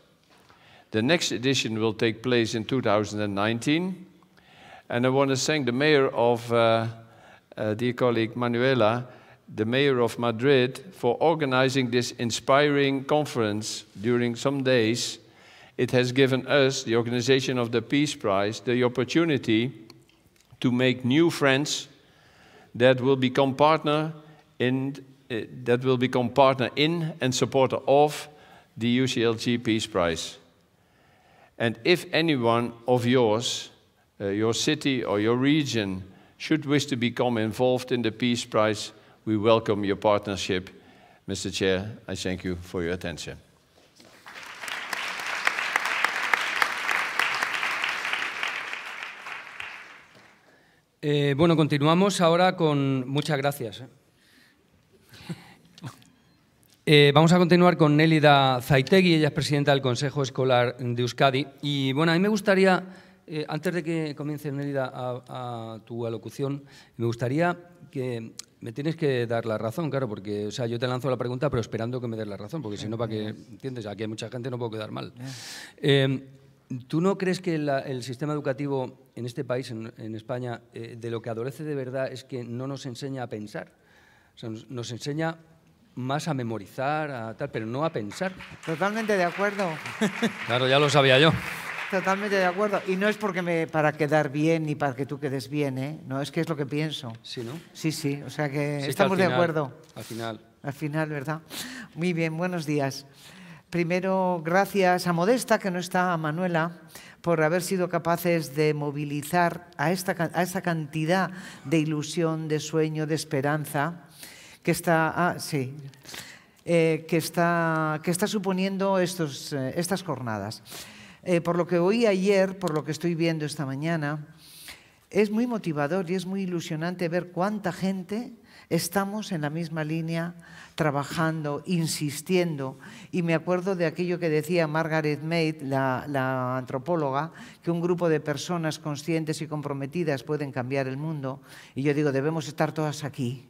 The next edition will take place in 2019. And I want to thank the mayor of, uh, uh, dear colleague Manuela, the mayor of Madrid, for organizing this inspiring conference during some days. It has given us, the organization of the Peace Prize, the opportunity to make new friends that will become partner in uh, that will become partner in and supporter of the UCLG Peace Prize. And if anyone of yours, uh, your city or your region, should wish to become involved in the Peace Prize, we welcome your partnership. Mr. Chair, I thank you for your attention. Eh, bueno, continuamos ahora con... Muchas gracias. Eh. Eh, vamos a continuar con Nélida Zaitegui, ella es presidenta del Consejo Escolar de Euskadi. Y bueno, a mí me gustaría, antes de que comience Nélida a, tu alocución, me gustaría que me tienes que dar la razón, claro, porque o sea, yo te lanzo la pregunta, pero esperando que me des la razón, porque si no, para que entiendes, aquí hay mucha gente, no puedo quedar mal. ¿Tú no crees que el sistema educativo en este país, en, España, eh, de lo que adolece de verdad es que no nos enseña a pensar? nos, enseña más a memorizar, a tal, pero no a pensar. Totalmente de acuerdo. Claro, ya lo sabía yo. Totalmente de acuerdo. Y no es porque me, para quedar bien ni para que tú quedes bien, ¿eh? No, es que es lo que pienso. Sí, ¿no? Sí, sí. O sea que estamos de acuerdo. Al final. Al final, ¿verdad? Muy bien, buenos días. Primero, gracias a Modesta, que no está, a Manuela, por haber sido capaces de movilizar a esta, esta cantidad de ilusión, de sueño, de esperanza que está, ah, eh, que está, que está suponiendo estos, eh, estas jornadas. Eh, por lo que oí ayer, por lo que estoy viendo esta mañana, es muy motivador y es muy ilusionante ver cuánta gente Estamos en la misma línea, trabajando, insistiendo, y me acuerdo de aquello que decía Margaret Mead, la, la antropóloga, que un grupo de personas conscientes y comprometidas pueden cambiar el mundo, y yo digo, debemos estar todas aquí.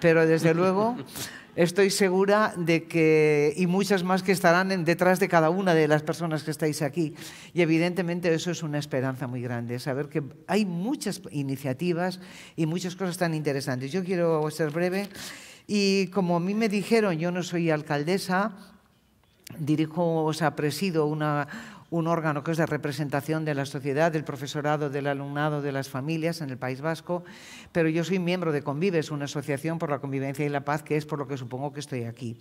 Pero desde luego Estoy segura de que, y muchas más que estarán detrás de cada una de las personas que estáis aquí. Y evidentemente eso es una esperanza muy grande, saber que hay muchas iniciativas y muchas cosas tan interesantes. Yo quiero ser breve y como a mí me dijeron, yo no soy alcaldesa, dirijo, o sea, presido una, un órgano que es de representación de la sociedad, del profesorado, del alumnado, de las familias en el País Vasco, pero yo soy miembro de Convives, una asociación por la convivencia y la paz, que es por lo que supongo que estoy aquí.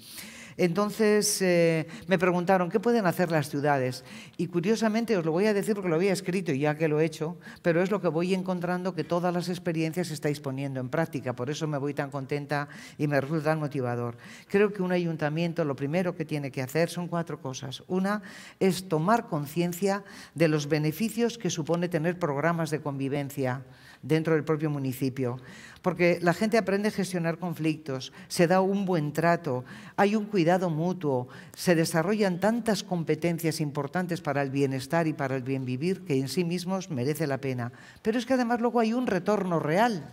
Entonces eh, me preguntaron, ¿qué pueden hacer las ciudades? Y curiosamente, os lo voy a decir porque lo había escrito y ya que lo he hecho, pero es lo que voy encontrando que todas las experiencias estáis poniendo en práctica. Por eso me voy tan contenta y me resulta motivador. Creo que un ayuntamiento lo primero que tiene que hacer son cuatro cosas. Una es tomar conciencia de los beneficios que supone tener programas de convivencia dentro del propio municipio. Porque la gente aprende a gestionar conflictos, se da un buen trato, hay un cuidado mutuo, se desarrollan tantas competencias importantes para el bienestar y para el bien vivir que en sí mismos merece la pena. Pero es que además luego hay un retorno real.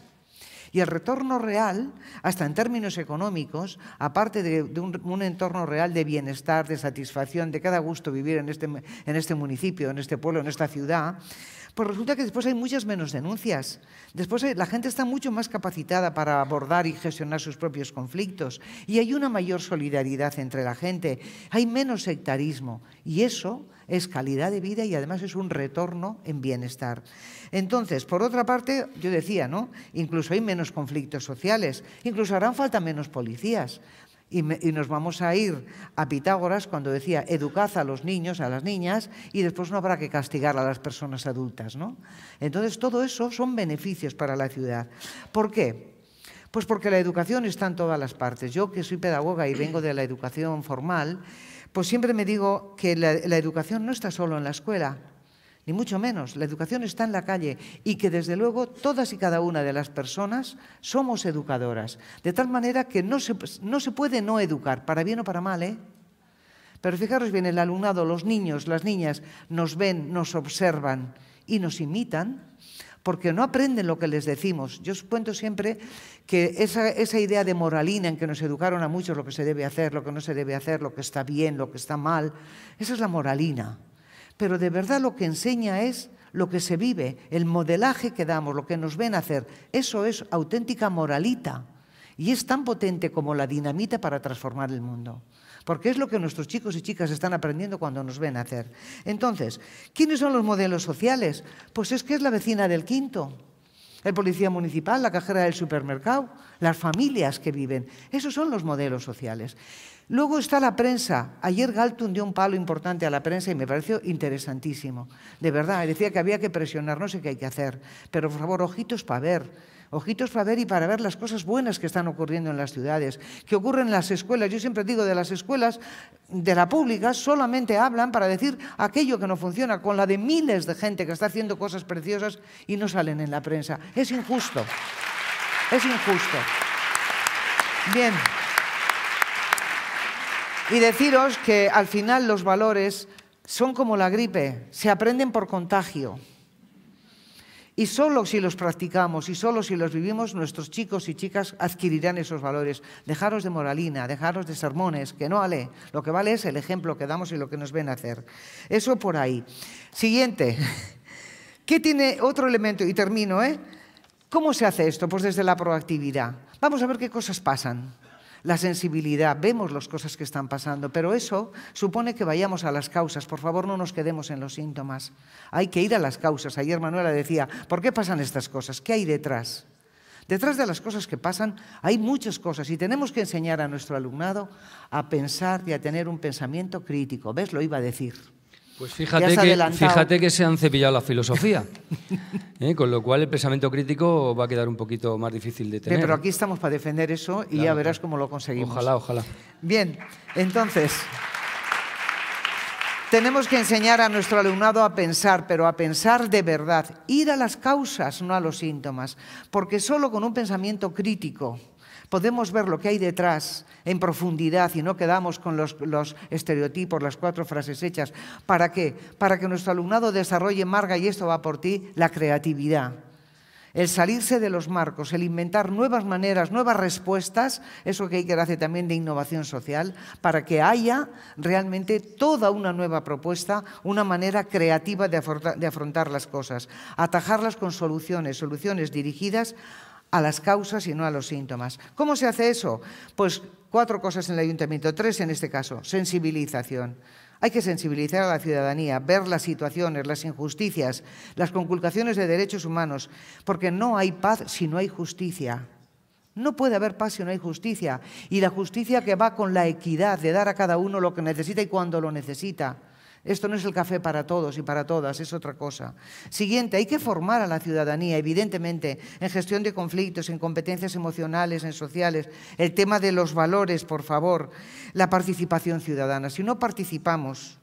Y el retorno real, hasta en términos económicos, aparte de, un, entorno real de bienestar, de satisfacción, de cada gusto vivir en este, en este municipio, en este pueblo, en esta ciudad, pues resulta que después hay muchas menos denuncias. Después la gente está mucho más capacitada para abordar y gestionar sus propios conflictos. Y hay una mayor solidaridad entre la gente. Hay menos sectarismo. Y eso es calidad de vida y además es un retorno en bienestar. Entonces, por otra parte, yo decía, ¿no? Incluso hay menos conflictos sociales, incluso harán falta menos policías. Y, nos vamos a ir a Pitágoras cuando decía, educad a los niños, a las niñas, y después no habrá que castigar a las personas adultas. ¿no? Entonces, todo eso son beneficios para la ciudad. ¿Por qué? Pues porque la educación está en todas las partes. Yo que soy pedagoga y vengo de la educación formal, pues siempre me digo que la, la educación no está solo en la escuela, ni mucho menos. La educación está en la calle y que desde luego todas y cada una de las personas somos educadoras. De tal manera que no se, puede no educar, para bien o para mal, ¿eh? Pero fijaros bien, el alumnado, los niños, las niñas, nos ven, nos observan y nos imitan porque no aprenden lo que les decimos. Yo os cuento siempre que esa, esa, idea de moralina en que nos educaron a muchos lo que se debe hacer, lo que no se debe hacer, lo que está bien, lo que está mal, esa es la moralina pero de verdad lo que enseña es lo que se vive, el modelaje que damos, lo que nos ven hacer. Eso es auténtica moralita y es tan potente como la dinamita para transformar el mundo. Porque es lo que nuestros chicos y chicas están aprendiendo cuando nos ven hacer. Entonces, ¿quiénes son los modelos sociales? Pues es que es la vecina del quinto, el policía municipal, la cajera del supermercado, las familias que viven. Esos son los modelos sociales. Luego está la prensa. Ayer Galtun dio un palo importante a la prensa y me pareció interesantísimo. De verdad, decía que había que presionar, no sé qué hay que hacer. Pero por favor, ojitos para ver ojitos para ver y para ver las cosas buenas que están ocurriendo en las ciudades, que ocurren en las escuelas. Yo siempre digo de las escuelas, de la pública, solamente hablan para decir aquello que no funciona, con la de miles de gente que está haciendo cosas preciosas y no salen en la prensa. Es injusto. Es injusto. Bien. Y deciros que al final los valores son como la gripe, se aprenden por contagio. Y solo si los practicamos y solo si los vivimos, nuestros chicos y chicas adquirirán esos valores. Dejaros de moralina, dejaros de sermones, que no vale. Lo que vale es el ejemplo que damos y lo que nos ven hacer. Eso por ahí. Siguiente. ¿Qué tiene otro elemento? Y termino, ¿eh? ¿Cómo se hace esto? Pues desde la proactividad. Vamos a ver qué cosas pasan la sensibilidad, vemos las cosas que están pasando, pero eso supone que vayamos a las causas, por favor no nos quedemos en los síntomas, hay que ir a las causas. Ayer Manuela decía, ¿por qué pasan estas cosas? ¿Qué hay detrás? Detrás de las cosas que pasan hay muchas cosas y tenemos que enseñar a nuestro alumnado a pensar y a tener un pensamiento crítico. ¿Ves? Lo iba a decir. Pues fíjate que, fíjate que se han cepillado la filosofía, ¿eh? con lo cual el pensamiento crítico va a quedar un poquito más difícil de tener. pero aquí estamos para defender eso y ya verás cómo lo conseguimos. Ojalá, ojalá. Bien, entonces, tenemos que enseñar a nuestro alumnado a pensar, pero a pensar de verdad, ir a las causas, no a los síntomas, porque solo con un pensamiento crítico podemos ver lo que hay detrás en profundidad y no quedamos con los, estereotipos, las cuatro frases hechas. ¿Para qué? Para que nuestro alumnado desarrolle, Marga, y esto va por ti, la creatividad. El salirse de los marcos, el inventar nuevas maneras, nuevas respuestas, eso que hay que hacer también de innovación social, para que haya realmente toda una nueva propuesta, una manera creativa de afrontar las cosas, atajarlas con soluciones, soluciones dirigidas a las causas y no a los síntomas. ¿Cómo se hace eso? Pues cuatro cosas en el ayuntamiento, tres en este caso, sensibilización. Hay que sensibilizar a la ciudadanía, ver las situaciones, las injusticias, las conculcaciones de derechos humanos, porque no hay paz si no hay justicia. No puede haber paz si no hay justicia. Y la justicia que va con la equidad de dar a cada uno lo que necesita y cuando lo necesita. Esto no es el café para todos y para todas, es otra cosa. Siguiente, hay que formar a la ciudadanía, evidentemente, en gestión de conflictos, en competencias emocionales, en sociales, el tema de los valores, por favor, la participación ciudadana. Si no participamos,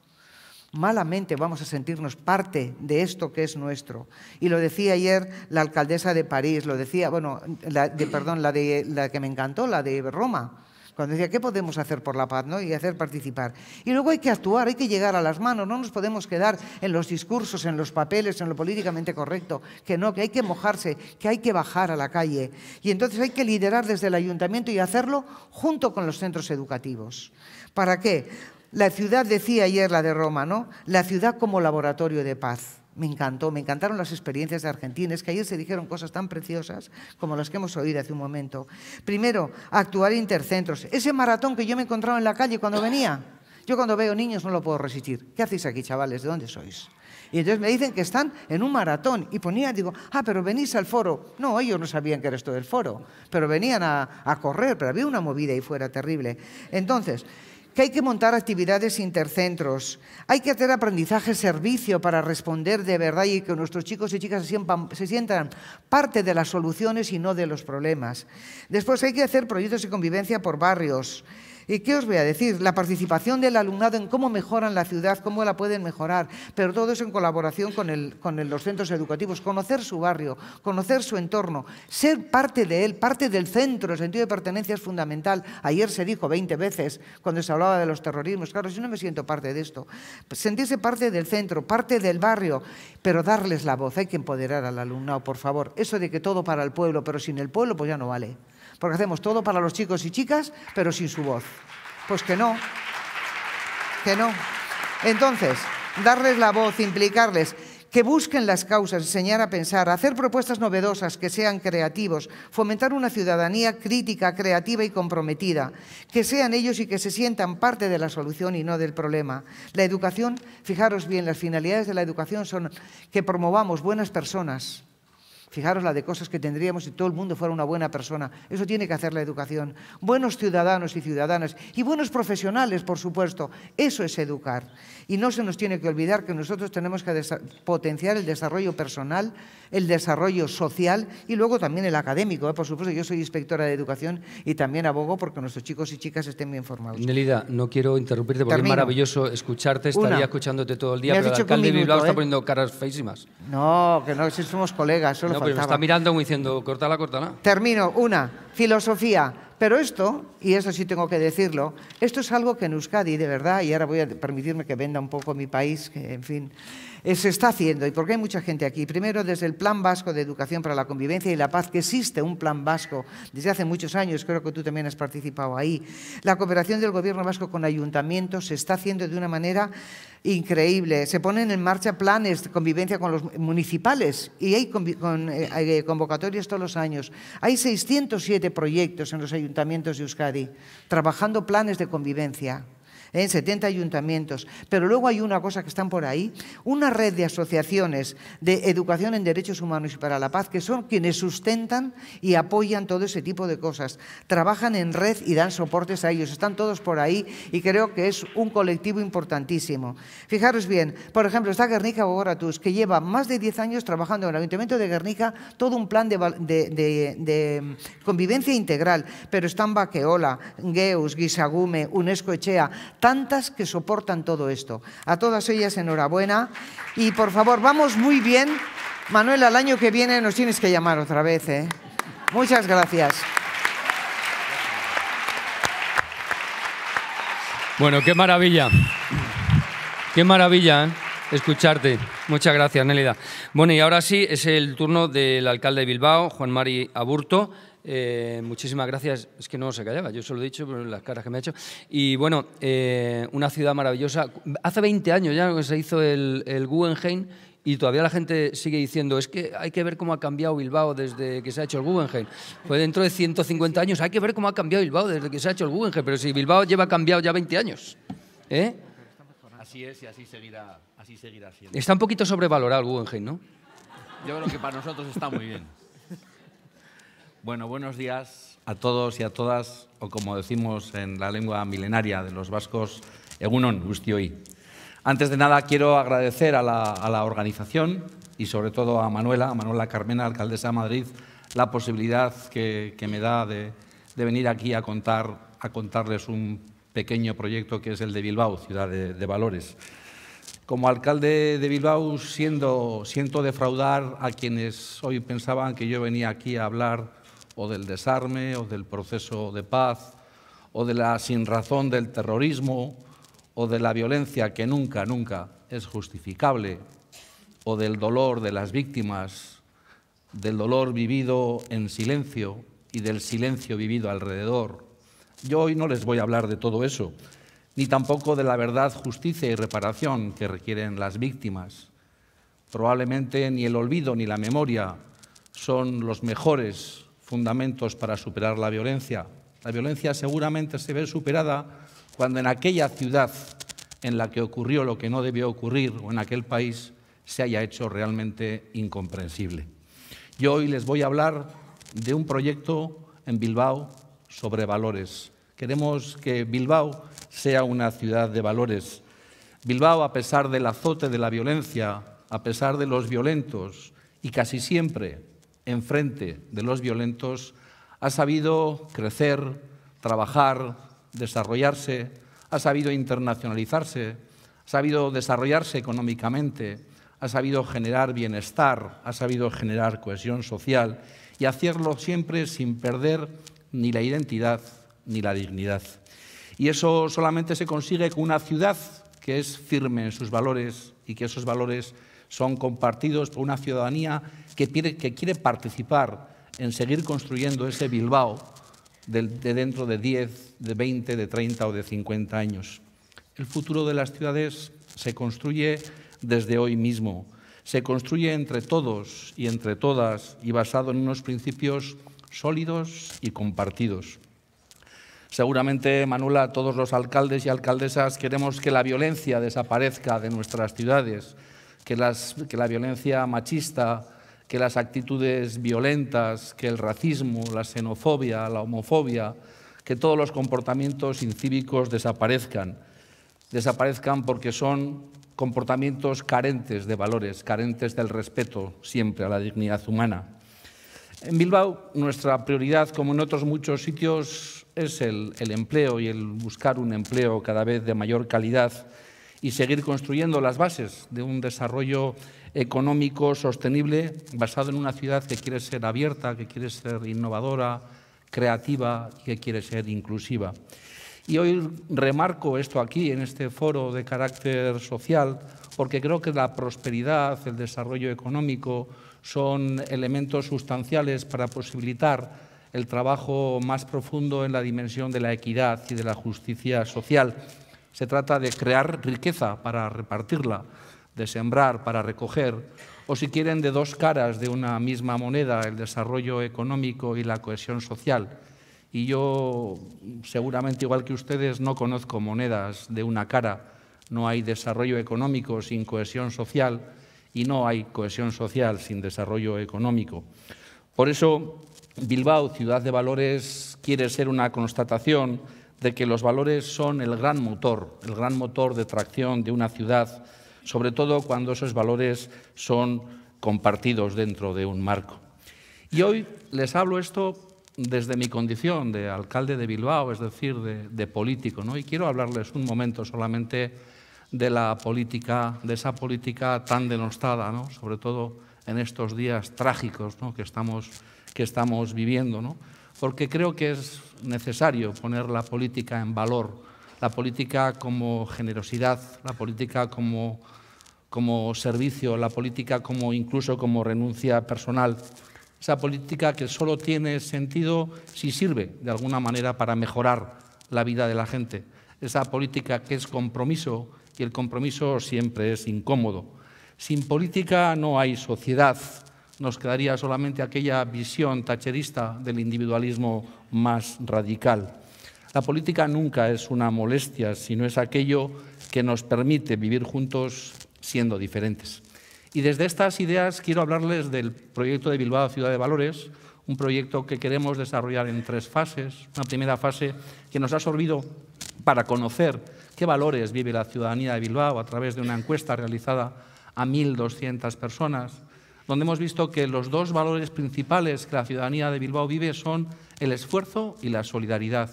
malamente vamos a sentirnos parte de esto que es nuestro. Y lo decía ayer la alcaldesa de París, lo decía, bueno, de, perdón, la, de, la que me encantó, la de Roma cuando decía, ¿qué podemos hacer por la paz? ¿no? Y hacer participar. Y luego hay que actuar, hay que llegar a las manos, no nos podemos quedar en los discursos, en los papeles, en lo políticamente correcto, que no, que hay que mojarse, que hay que bajar a la calle. Y entonces hay que liderar desde el ayuntamiento y hacerlo junto con los centros educativos. ¿Para qué? La ciudad, decía ayer la de Roma, ¿no? La ciudad como laboratorio de paz me encantó, me encantaron las experiencias de es que ayer se dijeron cosas tan preciosas como las que hemos oído hace un momento. Primero, actuar intercentros. Ese maratón que yo me encontraba en la calle cuando venía, yo cuando veo niños no lo puedo resistir. ¿Qué hacéis aquí, chavales? ¿De dónde sois? Y entonces me dicen que están en un maratón. Y ponía, digo, ah, pero venís al foro. No, ellos no sabían que era esto del foro, pero venían a, a correr, pero había una movida ahí fuera terrible. Entonces, que hay que montar actividades intercentros, hay que hacer aprendizaje servicio para responder de verdad y que nuestros chicos y chicas se sientan, parte de las soluciones y no de los problemas. Después hay que hacer proyectos de convivencia por barrios, ¿Y qué os voy a decir? La participación del alumnado en cómo mejoran la ciudad, cómo la pueden mejorar, pero todo eso en colaboración con, los centros educativos, conocer su barrio, conocer su entorno, ser parte de él, parte del centro, el sentido de pertenencia es fundamental. Ayer se dijo 20 veces cuando se hablaba de los terrorismos, claro, yo no me siento parte de esto. Pues sentirse parte del centro, parte del barrio, pero darles la voz, hay que empoderar al alumnado, por favor. Eso de que todo para el pueblo, pero sin el pueblo pues ya no vale. Porque hacemos todo para los chicos y chicas, pero sin su voz. Pues que no, que no. Entonces, darles la voz, implicarles, que busquen las causas, enseñar a pensar, hacer propuestas novedosas, que sean creativos, fomentar una ciudadanía crítica, creativa y comprometida, que sean ellos y que se sientan parte de la solución y no del problema. La educación, fijaros bien, las finalidades de la educación son que promovamos buenas personas, Fijaros la de cosas que tendríamos si todo el mundo fuera una buena persona. Eso tiene que hacer la educación. Buenos ciudadanos y ciudadanas y buenos profesionales, por supuesto. Eso es educar. Y no se nos tiene que olvidar que nosotros tenemos que potenciar el desarrollo personal, el desarrollo social y luego también el académico. ¿eh? Por supuesto, yo soy inspectora de educación y también abogo porque nuestros chicos y chicas estén bien formados. Nelida, no quiero interrumpirte porque es maravilloso escucharte, estaría escuchándote todo el día, pero el alcalde Bilbao está ¿eh? poniendo caras feísimas. No, que no, somos colegas, solo no, Pero está mirando y diciendo, cortala, cortala. Termino. Una, filosofía. Pero esto, y eso sí tengo que decirlo, esto es algo que en Euskadi, de verdad, y ahora voy a permitirme que venda un poco mi país, que, en fin, eh, se está haciendo y porque hay mucha gente aquí. Primero, desde el Plan Vasco de Educación para la Convivencia y la Paz, que existe un plan vasco desde hace muchos años, creo que tú también has participado ahí. La cooperación del Gobierno vasco con ayuntamientos se está haciendo de una manera increíble. Se ponen en marcha planes de convivencia con los municipales y hay eh, eh, convocatorias todos los años. Hay 607 proyectos en los ayuntamientos de Euskadi trabajando planes de convivencia en 70 ayuntamientos. Pero luego hay una cosa que están por ahí, una red de asociaciones de educación en derechos humanos y para la paz, que son quienes sustentan y apoyan todo ese tipo de cosas. Trabajan en red y dan soportes a ellos. Están todos por ahí y creo que es un colectivo importantísimo. Fijaros bien, por ejemplo, está Guernica Bogoratus, que lleva más de 10 años trabajando en el Ayuntamiento de Guernica todo un plan de, convivencia integral, pero están Baqueola, Geus, Guisagume, UNESCO Echea, tantas que soportan todo esto. A todas ellas enhorabuena y por favor, vamos muy bien. Manuel, al año que viene nos tienes que llamar otra vez. ¿eh? Muchas gracias. Bueno, qué maravilla. Qué maravilla ¿eh? escucharte. Muchas gracias, Nélida. Bueno, y ahora sí es el turno del alcalde de Bilbao, Juan Mari Aburto. Eh, muchísimas gracias. Es que no se callaba, yo se lo he dicho por las caras que me ha hecho. Y bueno, eh, una ciudad maravillosa. Hace 20 años ya se hizo el, el, Guggenheim y todavía la gente sigue diciendo, es que hay que ver cómo ha cambiado Bilbao desde que se ha hecho el Guggenheim. Pues dentro de 150 años hay que ver cómo ha cambiado Bilbao desde que se ha hecho el Guggenheim, pero si Bilbao lleva cambiado ya 20 años. ¿eh? Así es y así seguirá, así seguirá Está un poquito sobrevalorado el Guggenheim, ¿no? Yo creo que para nosotros está muy bien. Bueno, buenos días a todos y a todas, o como decimos en la lengua milenaria de los vascos, egunon gustioi. Antes de nada, quiero agradecer a la, organización y sobre todo a Manuela, a Manuela Carmena, alcaldesa de Madrid, la posibilidad que, me da de, venir aquí a, contar, a contarles un pequeño proyecto que es el de Bilbao, Ciudad de, de Valores. Como alcalde de Bilbao, siendo, siento defraudar a quienes hoy pensaban que yo venía aquí a hablar o del desarme, o del proceso de paz, o de la sinrazón del terrorismo, o de la violencia que nunca, nunca es justificable, o del dolor de las víctimas, del dolor vivido en silencio y del silencio vivido alrededor. Yo hoy no les voy a hablar de todo eso, ni tampoco de la verdad, justicia y reparación que requieren las víctimas. Probablemente ni el olvido ni la memoria son los mejores fundamentos para superar la violencia. La violencia seguramente se ve superada cuando en aquella ciudad en la que ocurrió lo que no debió ocurrir o en aquel país se haya hecho realmente incomprensible. Yo hoy les voy a hablar de un proyecto en Bilbao sobre valores. Queremos que Bilbao sea una ciudad de valores. Bilbao, a pesar del azote de la violencia, a pesar de los violentos y casi siempre enfrente de los violentos, ha sabido crecer, trabajar, desarrollarse, ha sabido internacionalizarse, ha sabido desarrollarse económicamente, ha sabido generar bienestar, ha sabido generar cohesión social y hacerlo siempre sin perder ni la identidad ni la dignidad. Y eso solamente se consigue con una ciudad que es firme en sus valores y que esos valores son compartidos por una ciudadanía que quiere, participar en seguir construyendo ese Bilbao de, de dentro de 10, de 20, de 30 o de 50 años. El futuro de las ciudades se construye desde hoy mismo, se construye entre todos y entre todas y basado en unos principios sólidos y compartidos. Seguramente, Manuela, todos los alcaldes y alcaldesas queremos que la violencia desaparezca de nuestras ciudades, que, la violencia machista, que las actitudes violentas, que el racismo, la xenofobia, la homofobia, que todos los comportamientos incívicos desaparezcan. Desaparezcan porque son comportamientos carentes de valores, carentes del respeto siempre a la dignidad humana. En Bilbao, nuestra prioridad, como en otros muchos sitios, es el empleo y el buscar un empleo cada vez de mayor calidad y seguir construyendo las bases de un desarrollo económico sostenible basado en una ciudad que quiere ser abierta, que quiere ser innovadora, creativa y que quiere ser inclusiva. Y hoy remarco esto aquí, en este foro de carácter social, porque creo que la prosperidad, el desarrollo económico son elementos sustanciales para posibilitar el trabajo más profundo en la dimensión de la equidad y de la justicia social. Se trata de crear riqueza para repartirla, de sembrar para recoger, o si quieren de dos caras de una misma moneda, el desarrollo económico y la cohesión social. Y yo, seguramente igual que ustedes, no conozco monedas de una cara. No hay desarrollo económico sin cohesión social y no hay cohesión social sin desarrollo económico. Por eso, Bilbao, ciudad de valores, quiere ser una constatación de que los valores son el gran motor, el gran motor de tracción de una ciudad, sobre todo cuando esos valores son compartidos dentro de un marco. Y hoy les hablo esto desde mi condición de alcalde de Bilbao, es decir, de, político, ¿no? y quiero hablarles un momento solamente de la política, de esa política tan denostada, sobre todo en estos días trágicos que, estamos, que estamos viviendo, ¿no? porque creo que es necesario poner la política en valor, la política como generosidad, la política como, como servicio, la política como incluso como renuncia personal. Esa política que solo tiene sentido si sirve de alguna manera para mejorar la vida de la gente. Esa política que es compromiso y el compromiso siempre es incómodo. Sin política no hay sociedad, nos quedaría solamente aquella visión tacherista del individualismo más radical. La política nunca es una molestia, sino es aquello que nos permite vivir juntos siendo diferentes. Y desde estas ideas quiero hablarles del proyecto de Bilbao Ciudad de Valores, un proyecto que queremos desarrollar en tres fases. Una primera fase que nos ha servido para conocer qué valores vive la ciudadanía de Bilbao a través de una encuesta realizada a 1.200 personas donde hemos visto que los dos valores principales que la ciudadanía de Bilbao vive son el esfuerzo y la solidaridad.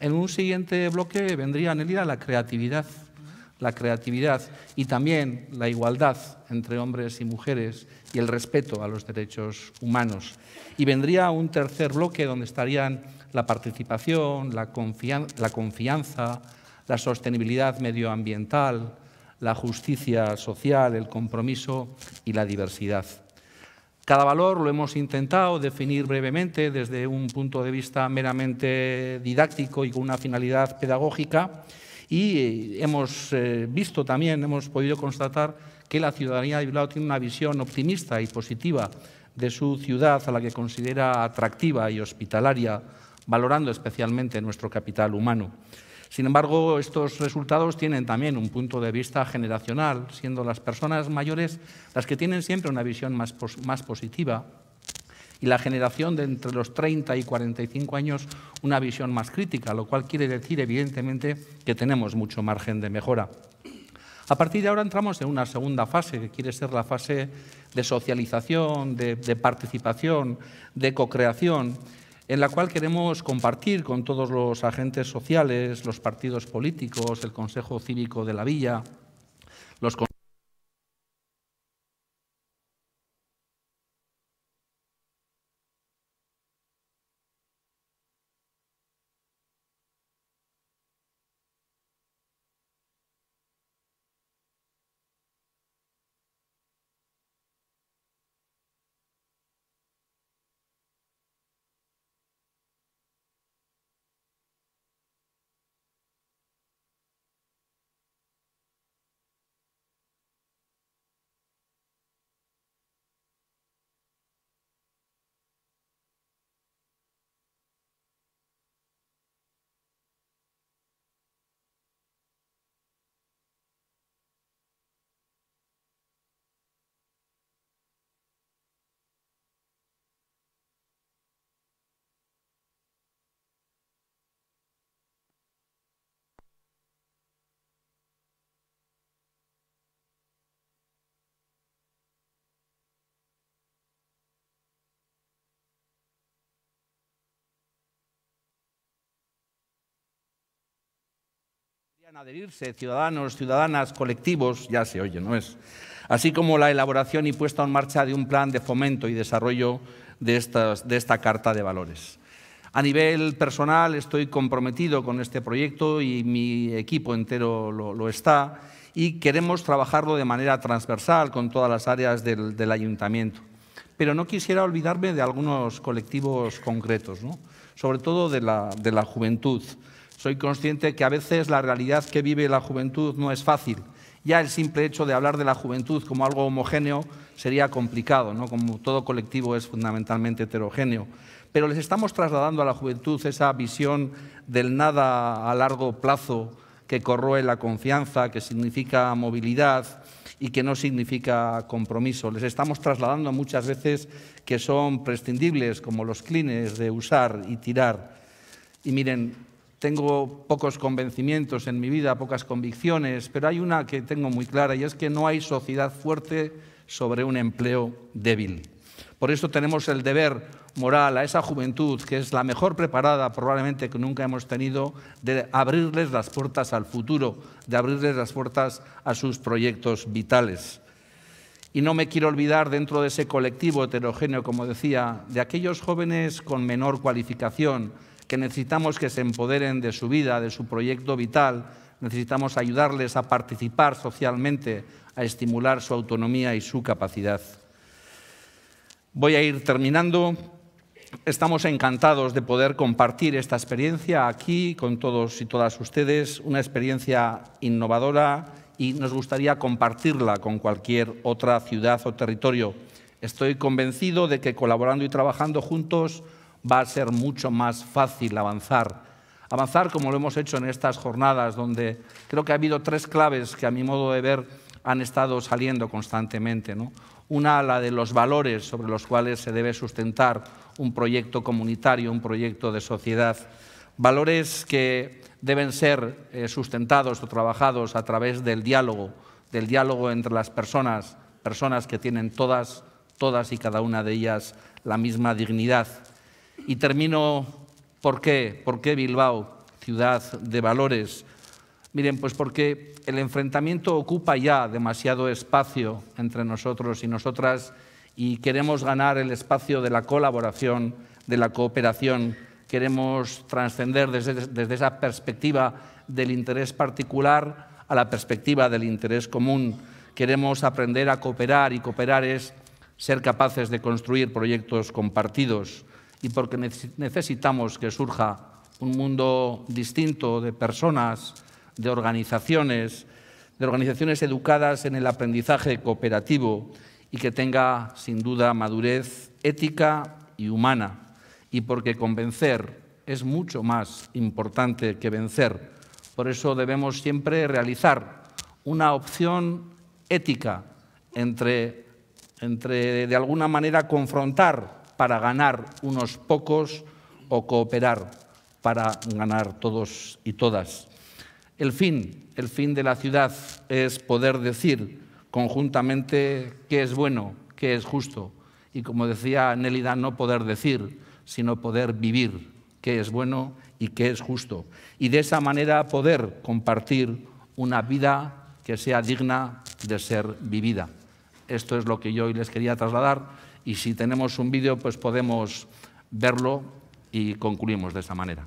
En un siguiente bloque vendría, Nelida, la creatividad. La creatividad y también la igualdad entre hombres y mujeres y el respeto a los derechos humanos. Y vendría un tercer bloque donde estarían la participación, la confianza, la sostenibilidad medioambiental, la justicia social, el compromiso y la diversidad. Cada valor lo hemos intentado definir brevemente desde un punto de vista meramente didáctico y con una finalidad pedagógica y eh, hemos eh, visto también, hemos podido constatar que la ciudadanía de Bilbao tiene una visión optimista y positiva de su ciudad a la que considera atractiva y hospitalaria, valorando especialmente nuestro capital humano. Sin embargo, estos resultados tienen también un punto de vista generacional, siendo las personas mayores las que tienen siempre una visión más, positiva y la generación de entre los 30 y 45 años una visión más crítica, lo cual quiere decir, evidentemente, que tenemos mucho margen de mejora. A partir de ahora entramos en una segunda fase, que quiere ser la fase de socialización, de, de participación, de cocreación, en la cual queremos compartir con todos los agentes sociales, los partidos políticos, el Consejo Cívico de la Villa, los adherirse ciudadanos, ciudadanas, colectivos, ya se oye, ¿no es? Así como la elaboración y puesta en marcha de un plan de fomento y desarrollo de, de esta Carta de Valores. A nivel personal estoy comprometido con este proyecto y mi equipo entero lo, está y queremos trabajarlo de manera transversal con todas las áreas del, del ayuntamiento. Pero no quisiera olvidarme de algunos colectivos concretos, ¿no? sobre todo de la, de la juventud. Soy consciente que a veces la realidad que vive la juventud no es fácil. Ya el simple hecho de hablar de la juventud como algo homogéneo sería complicado, ¿no? como todo colectivo es fundamentalmente heterogéneo. Pero les estamos trasladando a la juventud esa visión del nada a largo plazo que corroe la confianza, que significa movilidad y que no significa compromiso. Les estamos trasladando muchas veces que son prescindibles, como los clines de usar y tirar. Y miren, tengo pocos convencimientos en mi vida, pocas convicciones, pero hay una que tengo muy clara y es que no hay sociedad fuerte sobre un empleo débil. Por eso tenemos el deber moral a esa juventud, que es la mejor preparada probablemente que nunca hemos tenido, de abrirles las puertas al futuro, de abrirles las puertas a sus proyectos vitales. Y no me quiero olvidar dentro de ese colectivo heterogéneo, como decía, de aquellos jóvenes con menor cualificación, que necesitamos que se empoderen de su vida, de su proyecto vital, necesitamos ayudarles a participar socialmente, a estimular su autonomía y su capacidad. Voy a ir terminando. Estamos encantados de poder compartir esta experiencia aquí con todos y todas ustedes, una experiencia innovadora y nos gustaría compartirla con cualquier otra ciudad o territorio. Estoy convencido de que colaborando y trabajando juntos va a ser mucho más fácil avanzar. Avanzar como lo hemos hecho en estas jornadas, donde creo que ha habido tres claves que a mi modo de ver han estado saliendo constantemente. Una, la de los valores sobre los cuales se debe sustentar un proyecto comunitario, un proyecto de sociedad. Valores que deben ser eh, sustentados o trabajados a través del diálogo, del diálogo entre las personas, personas que tienen todas, todas y cada una de ellas la misma dignidad y termino, ¿por qué? ¿Por qué Bilbao, ciudad de valores? Miren, pues porque el enfrentamiento ocupa ya demasiado espacio entre nosotros y nosotras y queremos ganar el espacio de la colaboración, de la cooperación, queremos trascender desde, desde, esa perspectiva del interés particular a la perspectiva del interés común. Queremos aprender a cooperar y cooperar es ser capaces de construir proyectos compartidos y porque necesitamos que surja un mundo distinto de personas, de organizaciones, de organizaciones educadas en el aprendizaje cooperativo y que tenga sin duda madurez ética y humana. Y porque convencer es mucho más importante que vencer. Por eso debemos siempre realizar una opción ética entre, entre de alguna manera confrontar para ganar unos pocos o cooperar para ganar todos y todas. El fin, el fin de la ciudad es poder decir conjuntamente qué es bueno, qué es justo y como decía Nélida, no poder decir, sino poder vivir qué es bueno y qué es justo. Y de esa manera poder compartir una vida que sea digna de ser vivida. Esto es lo que yo hoy les quería trasladar y si tenemos un vídeo pues podemos verlo y concluimos de esta manera.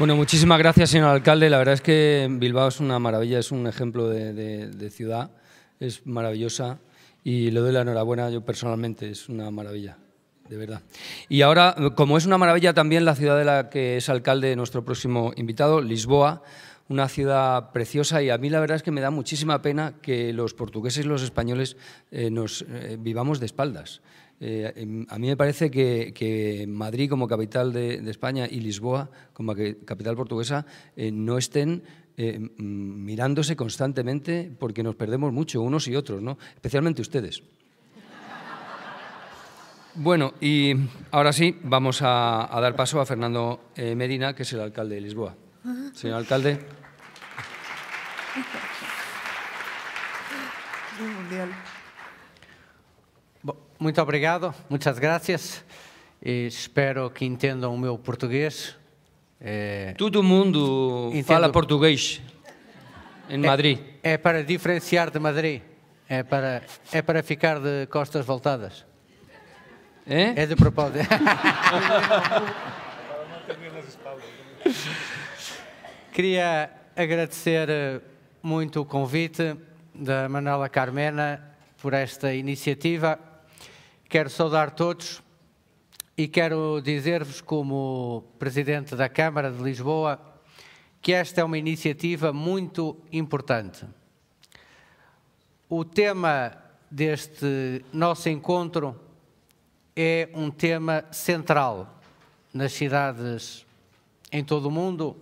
Bueno, muchísimas gracias, señor alcalde. La verdad es que Bilbao es una maravilla, es un ejemplo de, ciudad, es maravillosa y le doy la enhorabuena yo personalmente, es una maravilla de verdad. Y ahora, como es una maravilla también la ciudad de la que es alcalde nuestro próximo invitado, Lisboa, una ciudad preciosa y a mí la verdad es que me da muchísima pena que los portugueses y los españoles eh, nos eh, vivamos de espaldas. Eh, em, a mí me parece que, Madrid como capital de, España y Lisboa como capital portuguesa eh, no estén eh, mirándose constantemente porque nos perdemos mucho unos y otros, ¿no? especialmente ustedes. Bueno, y ahora sí, vamos a, dar paso a Fernando Medina, que es el alcalde de Lisboa. Ah. Señor alcalde. Mundial. Muito obrigado, muitas graças. E espero que entendam o meu português. É... Todo mundo Entendo. fala português em é, Madrid. É, é para diferenciar de Madrid. É para, é para ficar de costas voltadas. É? É de propósito. Queria agradecer eh, muito o convite da Manuela Carmena por esta iniciativa. Quero saudar todos e quero dizer-vos, como Presidente da Câmara de Lisboa, que esta é uma iniciativa muito importante. O tema deste nosso encontro é um tema central nas cidades em todo o mundo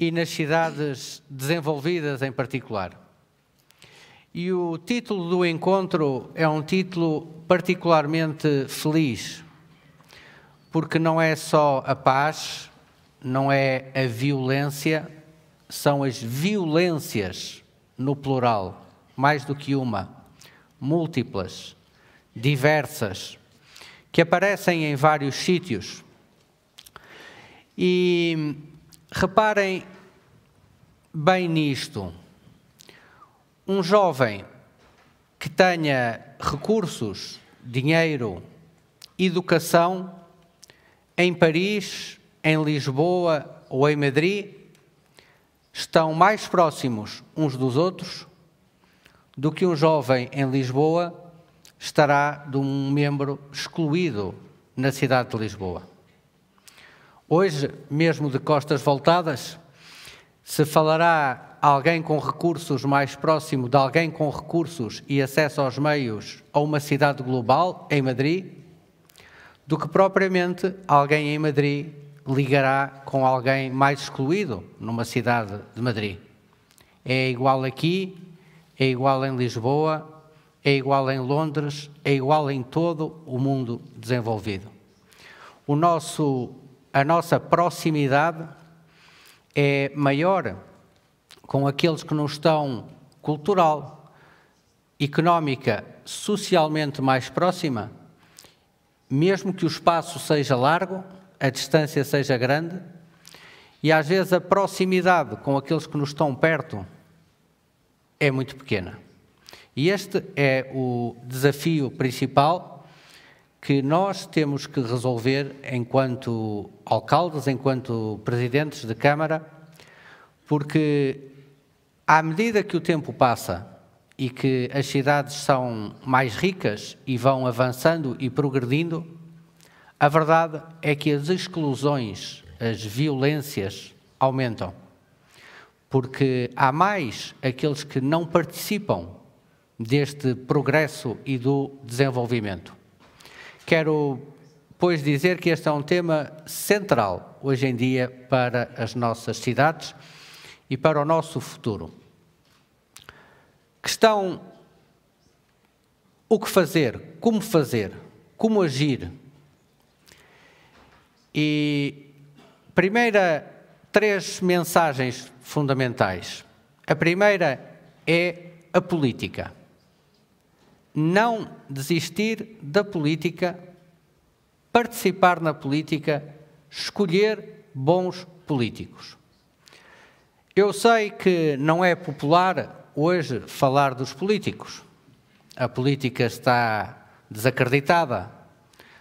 e nas cidades desenvolvidas em particular. E o título do encontro é um título particularmente feliz, porque não é só a paz, não é a violência, são as violências, no plural, mais do que uma, múltiplas, diversas, que aparecem em vários sítios. E reparem bem nisto um jovem que tenha recursos, dinheiro, educação em Paris, em Lisboa ou em Madrid estão mais próximos uns dos outros do que um jovem em Lisboa estará de um membro excluído na cidade de Lisboa. Hoje, mesmo de costas voltadas, se falará alguém com recursos mais próximo de alguém com recursos e acesso aos meios a uma cidade global, em Madrid, do que propriamente alguém em Madrid ligará com alguém mais excluído numa cidade de Madrid. É igual aqui, é igual em Lisboa, é igual em Londres, é igual em todo o mundo desenvolvido. O nosso, a nossa proximidade é maior com aqueles que não estão cultural, económica, socialmente mais próxima, mesmo que o espaço seja largo, a distância seja grande, e às vezes a proximidade com aqueles que nos estão perto é muito pequena. E este é o desafio principal que nós temos que resolver enquanto alcaldes, enquanto presidentes de Câmara, porque à medida que o tempo passa e que as cidades são mais ricas e vão avançando e progredindo, a verdade é que as exclusões, as violências aumentam. Porque há mais aqueles que não participam deste progresso e do desenvolvimento. Quero, pois, dizer que este é um tema central hoje em dia para as nossas cidades e para o nosso futuro. Questão: o que fazer, como fazer, como agir. E primeira três mensagens fundamentais. A primeira é a política. Não desistir da política, participar na política, escolher bons políticos. Eu sei que não é popular hoje falar dos políticos. A política está desacreditada.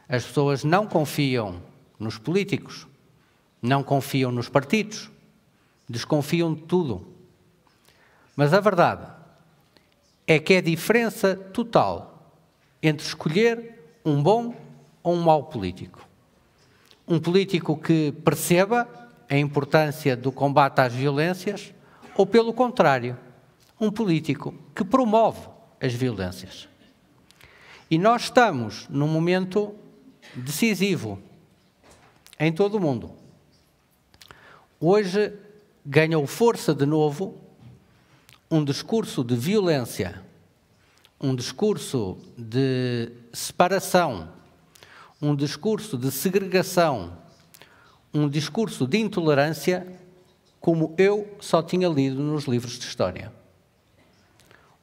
As pessoas não confiam nos políticos, não confiam nos partidos, desconfiam de tudo. Mas a verdade é que é diferença total entre escolher um bom ou um mau político. Um político que perceba a importância do combate às violências, ou, pelo contrário, um político que promove as violências. E nós estamos num momento decisivo em todo o mundo. Hoje ganhou força de novo um discurso de violência, um discurso de separação, um discurso de segregação, um discurso de intolerância como eu só tinha lido nos livros de história.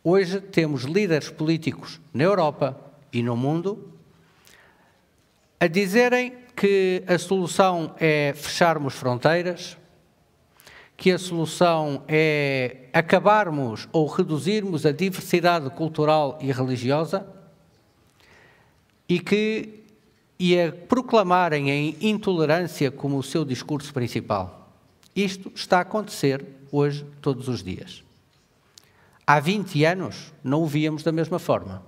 Hoje temos líderes políticos na Europa e no mundo a dizerem que a solução é fecharmos fronteiras, que a solução é acabarmos ou reduzirmos a diversidade cultural e religiosa e que e a proclamarem a intolerância como o seu discurso principal. Isto está a acontecer hoje, todos os dias. Há 20 anos não o víamos da mesma forma.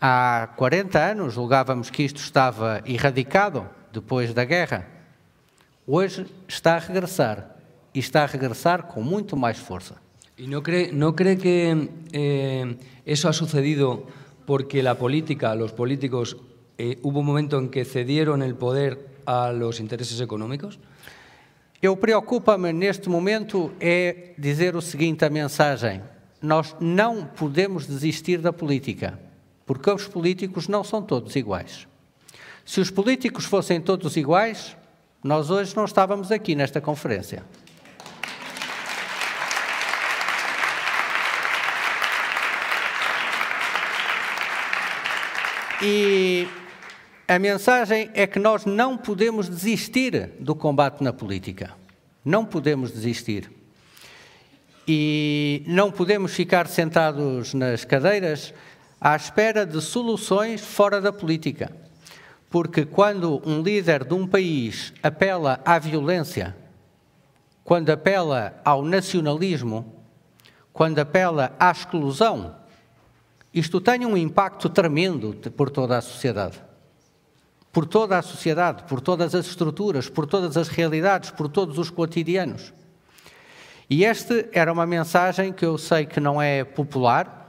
Há 40 anos julgávamos que isto estava erradicado depois da guerra. Hoje está a regressar e está a regressar com muito mais força. E não creio que eh, eso ha sucedido porque a política, os políticos eh, hubo un momento en que cedieron el poder a los intereses económicos? Eu preocupa-me neste momento é dizer o seguinte a mensagem: nós não podemos desistir da política, porque os políticos não são todos iguais. Se os políticos fossem todos iguais, nós hoje não estávamos aqui nesta conferência. E a mensagem é que nós não podemos desistir do combate na política. Não podemos desistir. E não podemos ficar sentados nas cadeiras à espera de soluções fora da política. Porque quando um líder de um país apela à violência, quando apela ao nacionalismo, quando apela à exclusão, isto tem um impacto tremendo por toda a sociedade por toda a sociedade, por todas as estruturas, por todas as realidades, por todos os cotidianos. E esta era uma mensagem que eu sei que não é popular,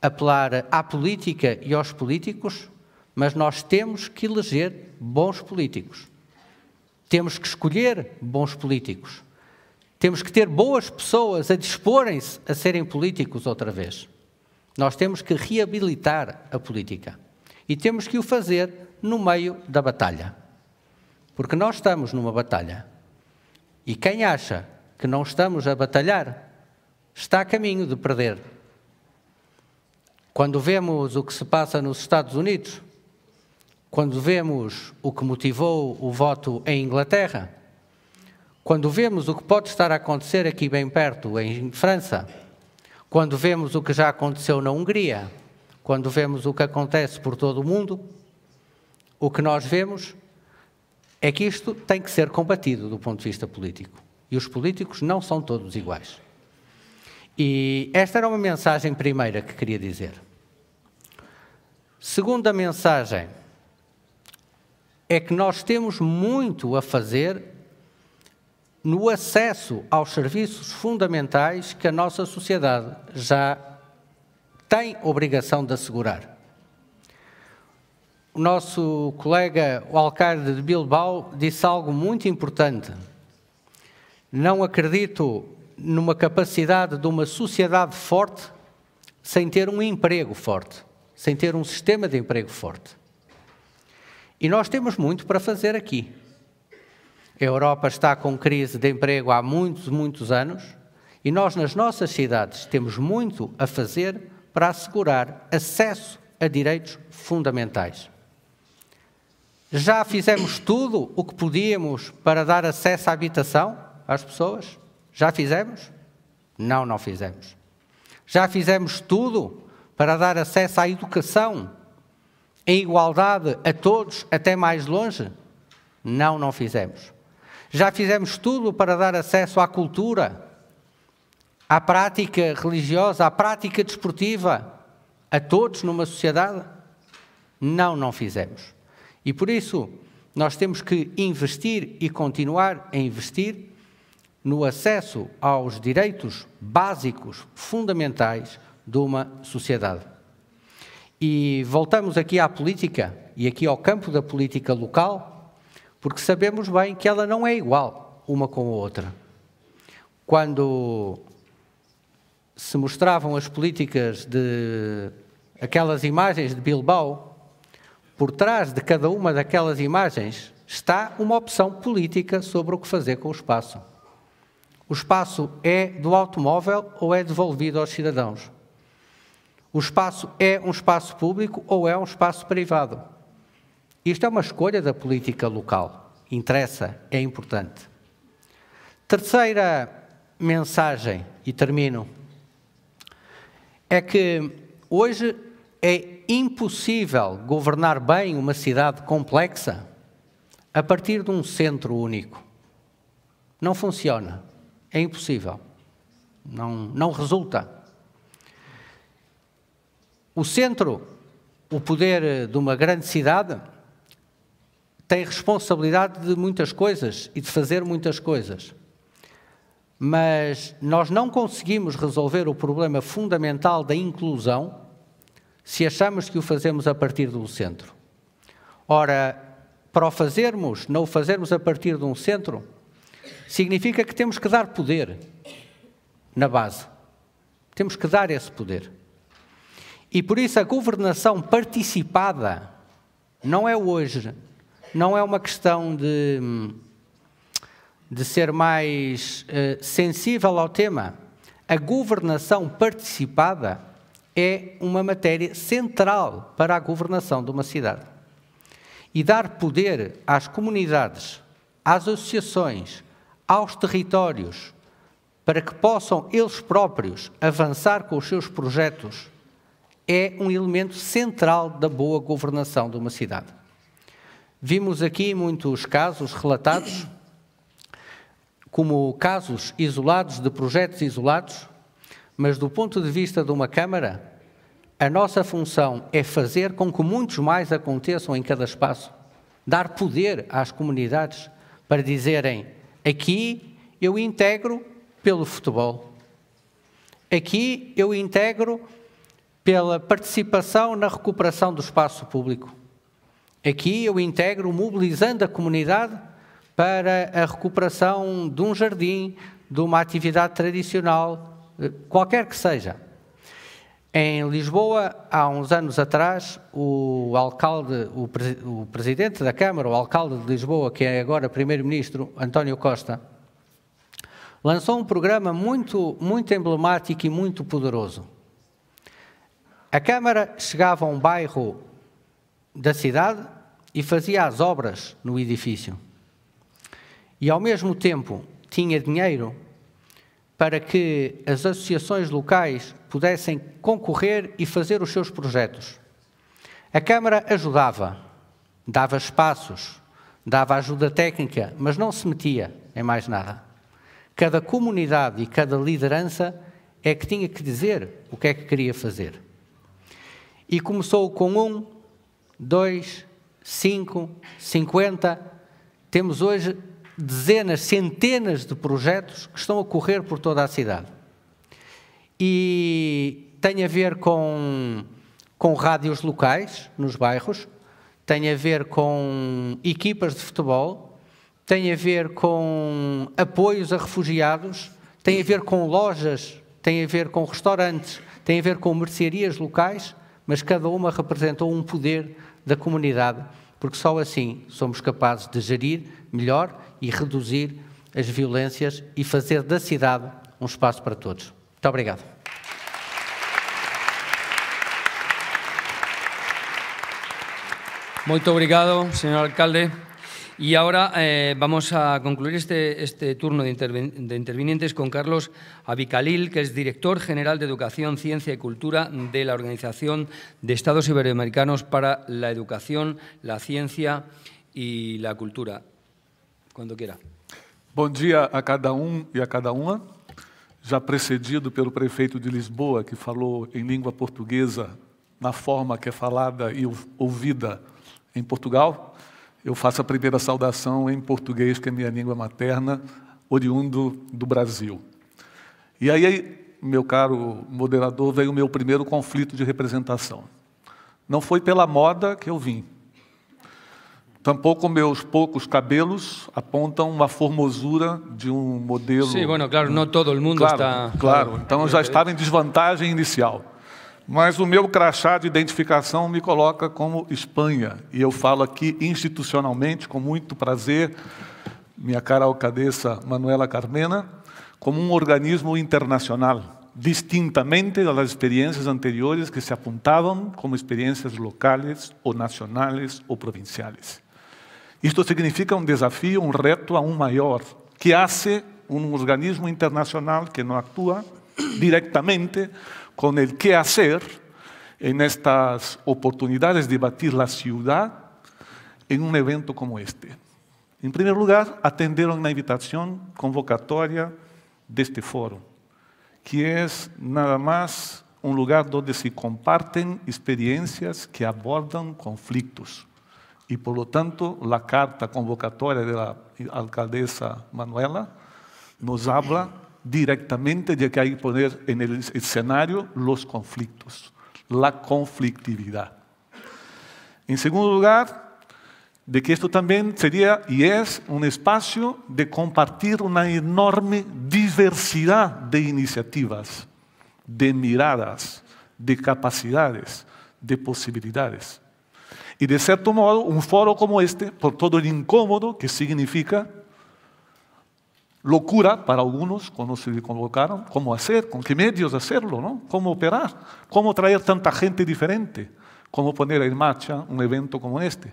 apelar à política e aos políticos, mas nós temos que eleger bons políticos. Temos que escolher bons políticos. Temos que ter boas pessoas a disporem-se a serem políticos outra vez. Nós temos que reabilitar a política. E temos que o fazer no meio da batalha. Porque nós estamos numa batalha. E quem acha que não estamos a batalhar está a caminho de perder. Quando vemos o que se passa nos Estados Unidos, quando vemos o que motivou o voto em Inglaterra, quando vemos o que pode estar a acontecer aqui bem perto, em França, quando vemos o que já aconteceu na Hungria, quando vemos o que acontece por todo o mundo, o que nós vemos é que isto tem que ser combatido do ponto de vista político. E os políticos não são todos iguais. E esta era uma mensagem primeira que queria dizer. Segunda mensagem é que nós temos muito a fazer no acesso aos serviços fundamentais que a nossa sociedade já tem obrigação de assegurar o nosso colega, o alcalde de Bilbao, disse algo muito importante. Não acredito numa capacidade de uma sociedade forte sem ter um emprego forte, sem ter um sistema de emprego forte. E nós temos muito para fazer aqui. A Europa está com crise de emprego há muitos, muitos anos e nós, nas nossas cidades, temos muito a fazer para assegurar acesso a direitos fundamentais. Já fizemos tudo o que podíamos para dar acesso à habitação às pessoas? Já fizemos? Não, não fizemos. Já fizemos tudo para dar acesso à educação em igualdade a todos, até mais longe? Não, não fizemos. Já fizemos tudo para dar acesso à cultura, à prática religiosa, à prática desportiva, a todos numa sociedade? Não, não fizemos. E por isso, nós temos que investir e continuar a investir no acesso aos direitos básicos, fundamentais de uma sociedade. E voltamos aqui à política e aqui ao campo da política local, porque sabemos bem que ela não é igual uma com a outra. Quando se mostravam as políticas de aquelas imagens de Bilbao, por trás de cada uma daquelas imagens está uma opção política sobre o que fazer com o espaço. O espaço é do automóvel ou é devolvido aos cidadãos? O espaço é um espaço público ou é um espaço privado? Isto é uma escolha da política local. Interessa, é importante. Terceira mensagem, e termino, é que hoje é impossível governar bem uma cidade complexa a partir de um centro único. Não funciona. É impossível. Não, não resulta. O centro, o poder de uma grande cidade, tem responsabilidade de muitas coisas e de fazer muitas coisas. Mas nós não conseguimos resolver o problema fundamental da inclusão se achamos que o fazemos a partir do centro. Ora, para o fazermos, não o fazermos a partir de um centro, significa que temos que dar poder na base. Temos que dar esse poder. E por isso a governação participada não é hoje, não é uma questão de, de ser mais eh, sensível ao tema. A governação participada é uma matéria central para a governação de uma cidade. E dar poder às comunidades, às associações, aos territórios, para que possam eles próprios avançar com os seus projetos, é um elemento central da boa governação de uma cidade. Vimos aqui muitos casos relatados, como casos isolados, de projetos isolados, mas do ponto de vista de uma Câmara, a nossa função é fazer com que muitos mais aconteçam em cada espaço. Dar poder às comunidades para dizerem: aqui eu integro pelo futebol, aqui eu integro pela participação na recuperação do espaço público, aqui eu integro mobilizando a comunidade para a recuperação de um jardim, de uma atividade tradicional, qualquer que seja. Em Lisboa, há uns anos atrás, o alcalde, o, o presidente da Câmara, o alcalde de Lisboa, que é agora primeiro-ministro, António Costa, lançou um programa muito, muito emblemático e muito poderoso. A Câmara chegava a um bairro da cidade e fazia as obras no edifício. E, ao mesmo tempo, tinha dinheiro para que as associações locais pudessem concorrer e fazer os seus projetos. A Câmara ajudava, dava espaços, dava ajuda técnica, mas não se metia em mais nada. Cada comunidade e cada liderança é que tinha que dizer o que é que queria fazer. E começou com um, dois, cinco, cinquenta. Temos hoje dezenas, centenas de projetos que estão a correr por toda a cidade. E tem a ver com, com rádios locais nos bairros, tem a ver com equipas de futebol, tem a ver com apoios a refugiados, tem a ver com lojas, tem a ver com restaurantes, tem a ver com mercearias locais, mas cada uma representou um poder da comunidade, porque só assim somos capazes de gerir melhor reducir reduzir as y e fazer da ciudad un um espacio para todos. Muito obrigado. Muito obrigado, señor alcalde. Y e ahora eh, vamos a concluir este, este turno de, de, intervinientes con Carlos Abicalil, que es director general de Educación, Ciencia y Cultura de la Organización de Estados Iberoamericanos para la Educación, la Ciencia y la Cultura. Bom dia a cada um e a cada uma. Já precedido pelo prefeito de Lisboa, que falou em língua portuguesa, na forma que é falada e ouvida em Portugal, eu faço a primeira saudação em português, que é minha língua materna, oriundo do Brasil. E aí, meu caro moderador, veio o meu primeiro conflito de representação. Não foi pela moda que eu vim, Tampouco meus poucos cabelos apontam uma formosura de um modelo. Sim, bueno, claro, não todo o mundo claro, está. Claro, então eu já estava em desvantagem inicial. Mas o meu crachá de identificação me coloca como Espanha. E eu falo aqui institucionalmente, com muito prazer, minha cara alcadeça Manuela Carmena, como um organismo internacional, distintamente das experiências anteriores que se apuntavam como experiências locais ou nacionais ou provinciais. Esto significa un um desafío, un um reto aún um mayor que hace un organismo internacional que no actúa directamente con el qué hacer en em estas oportunidades de batir la ciudad en em un evento como este. En em primer lugar, atenderon la invitación convocatoria de este foro, que es nada más un lugar donde se comparten experiencias que abordan conflictos. Y por lo tanto, la carta convocatoria de la alcaldesa Manuela nos habla directamente de que hay que poner en el escenario los conflictos, la conflictividad. En segundo lugar, de que esto también sería y es un espacio de compartir una enorme diversidad de iniciativas, de miradas, de capacidades, de posibilidades. Y de cierto modo, un foro como este, por todo el incómodo que significa, locura para algunos cuando se convocaron, cómo hacer, con qué medios hacerlo, ¿no? cómo operar, cómo traer tanta gente diferente, cómo poner en marcha un evento como este.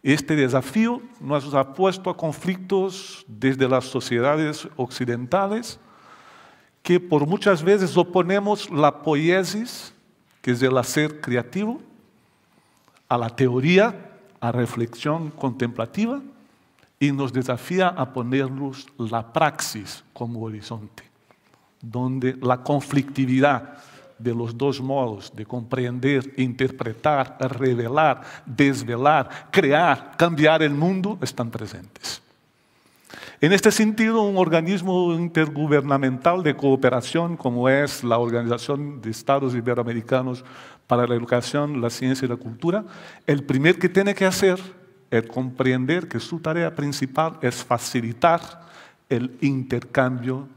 Este desafío nos ha puesto a conflictos desde las sociedades occidentales que por muchas veces oponemos la poiesis, que es el hacer creativo, a la teoría, a reflexión contemplativa y nos desafía a ponernos la praxis como horizonte, donde la conflictividad de los dos modos de comprender, interpretar, revelar, desvelar, crear, cambiar el mundo están presentes. En este sentido, un organismo intergubernamental de cooperación como es la Organización de Estados Iberoamericanos para la Educación, la Ciencia y la Cultura, el primer que tiene que hacer es comprender que su tarea principal es facilitar el intercambio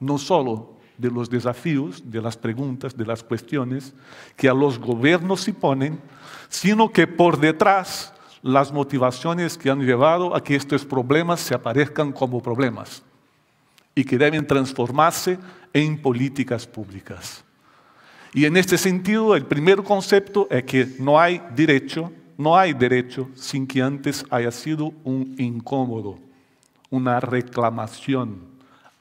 no solo de los desafíos, de las preguntas, de las cuestiones que a los gobiernos se ponen, sino que por detrás las motivaciones que han llevado a que estos problemas se aparezcan como problemas y que deben transformarse en políticas públicas. Y en este sentido, el primer concepto es que no hay derecho, no hay derecho sin que antes haya sido un incómodo, una reclamación,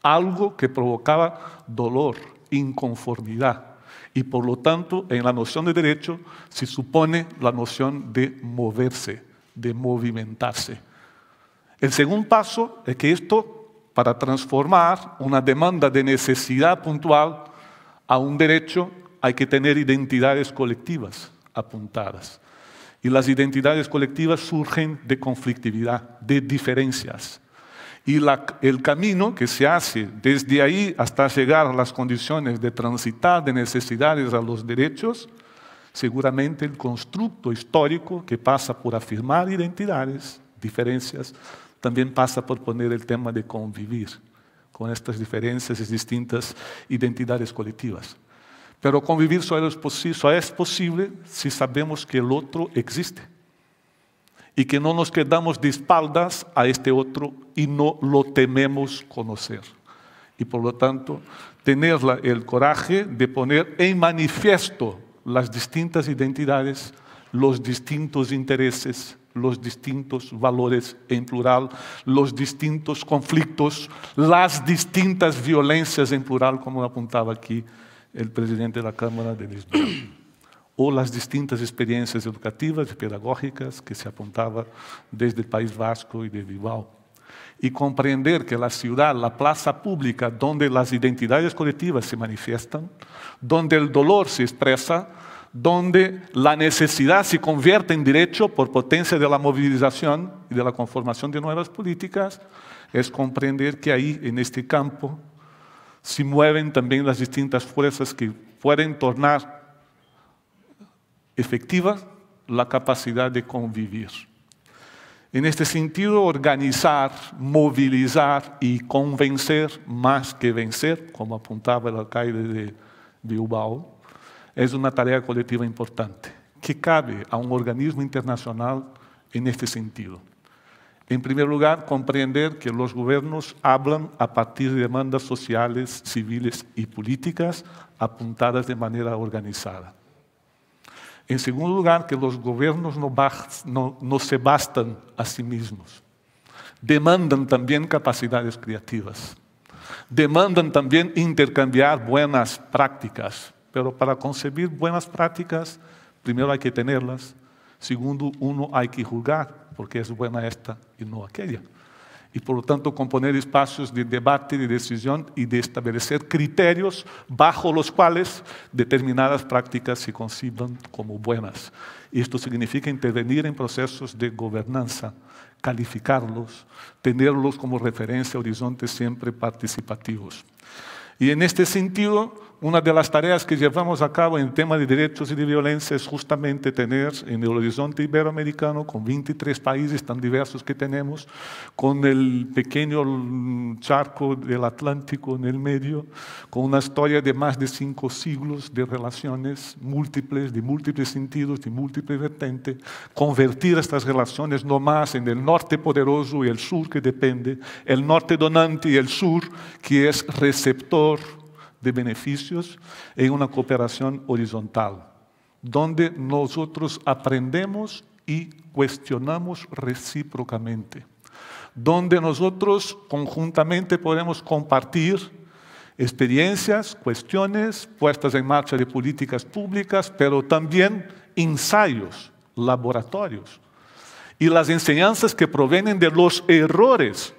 algo que provocaba dolor, inconformidad. Y por lo tanto, en la noción de derecho se supone la noción de moverse, de movimentarse. El segundo paso es que esto, para transformar una demanda de necesidad puntual a un derecho, hay que tener identidades colectivas apuntadas. Y las identidades colectivas surgen de conflictividad, de diferencias. Y el camino que se hace desde ahí hasta llegar a las condiciones de transitar de necesidades a los derechos seguramente el constructo histórico que pasa por afirmar identidades, diferencias, también pasa por poner el tema de convivir con estas diferencias y distintas identidades colectivas. Pero convivir solo es, posible, si sabemos que el otro existe y que no nos quedamos de espaldas a este otro y no lo tememos conocer. Y por lo tanto, tener el coraje de poner en manifiesto las distintas identidades, los distintos intereses, los distintos valores en plural, los distintos conflictos, las distintas violencias en plural, como apuntaba aquí el presidente de la Cámara de Lisboa, o las distintas experiencias educativas y pedagógicas que se apuntaba desde el País Vasco y de Bilbao y comprender que la ciudad, la plaza pública donde las identidades colectivas se manifiestan, donde el dolor se expresa, donde la necesidad se convierte en derecho por potencia de la movilización y de la conformación de nuevas políticas, es comprender que ahí, en este campo, se mueven también las distintas fuerzas que pueden tornar efectiva la capacidad de convivir en este sentido, organizar, movilizar y convencer más que vencer, como apuntaba el alcalde de Ubao, es una tarea colectiva importante que cabe a un organismo internacional en este sentido. En primer lugar, comprender que los gobiernos hablan a partir de demandas sociales, civiles y políticas apuntadas de manera organizada. En segundo lugar, que los gobiernos no, se bastan a sí mismos. Demandan también capacidades creativas. Demandan también intercambiar buenas prácticas. Pero para concebir buenas prácticas, primero hay que tenerlas. Segundo, uno hay que juzgar porque es buena esta y no aquella y por lo tanto componer espacios de debate, de decisión y de establecer criterios bajo los cuales determinadas prácticas se conciban como buenas. esto significa intervenir en procesos de gobernanza, calificarlos, tenerlos como referencia, horizontes siempre participativos. Y en este sentido, una de las tareas que llevamos a cabo en tema de derechos y de violencia es justamente tener en el horizonte iberoamericano, con 23 países tan diversos que tenemos, con el pequeño charco del Atlántico en el medio, con una historia de más de cinco siglos de relaciones múltiples, de múltiples sentidos, de múltiples vertentes, convertir estas relaciones no más en el norte poderoso y el sur que depende, el norte donante y el sur que es receptor de beneficios en una cooperación horizontal, donde nosotros aprendemos y cuestionamos recíprocamente, donde nosotros conjuntamente podemos compartir experiencias, cuestiones, puestas en marcha de políticas públicas, pero también ensayos, laboratorios. Y las enseñanzas que provienen de los errores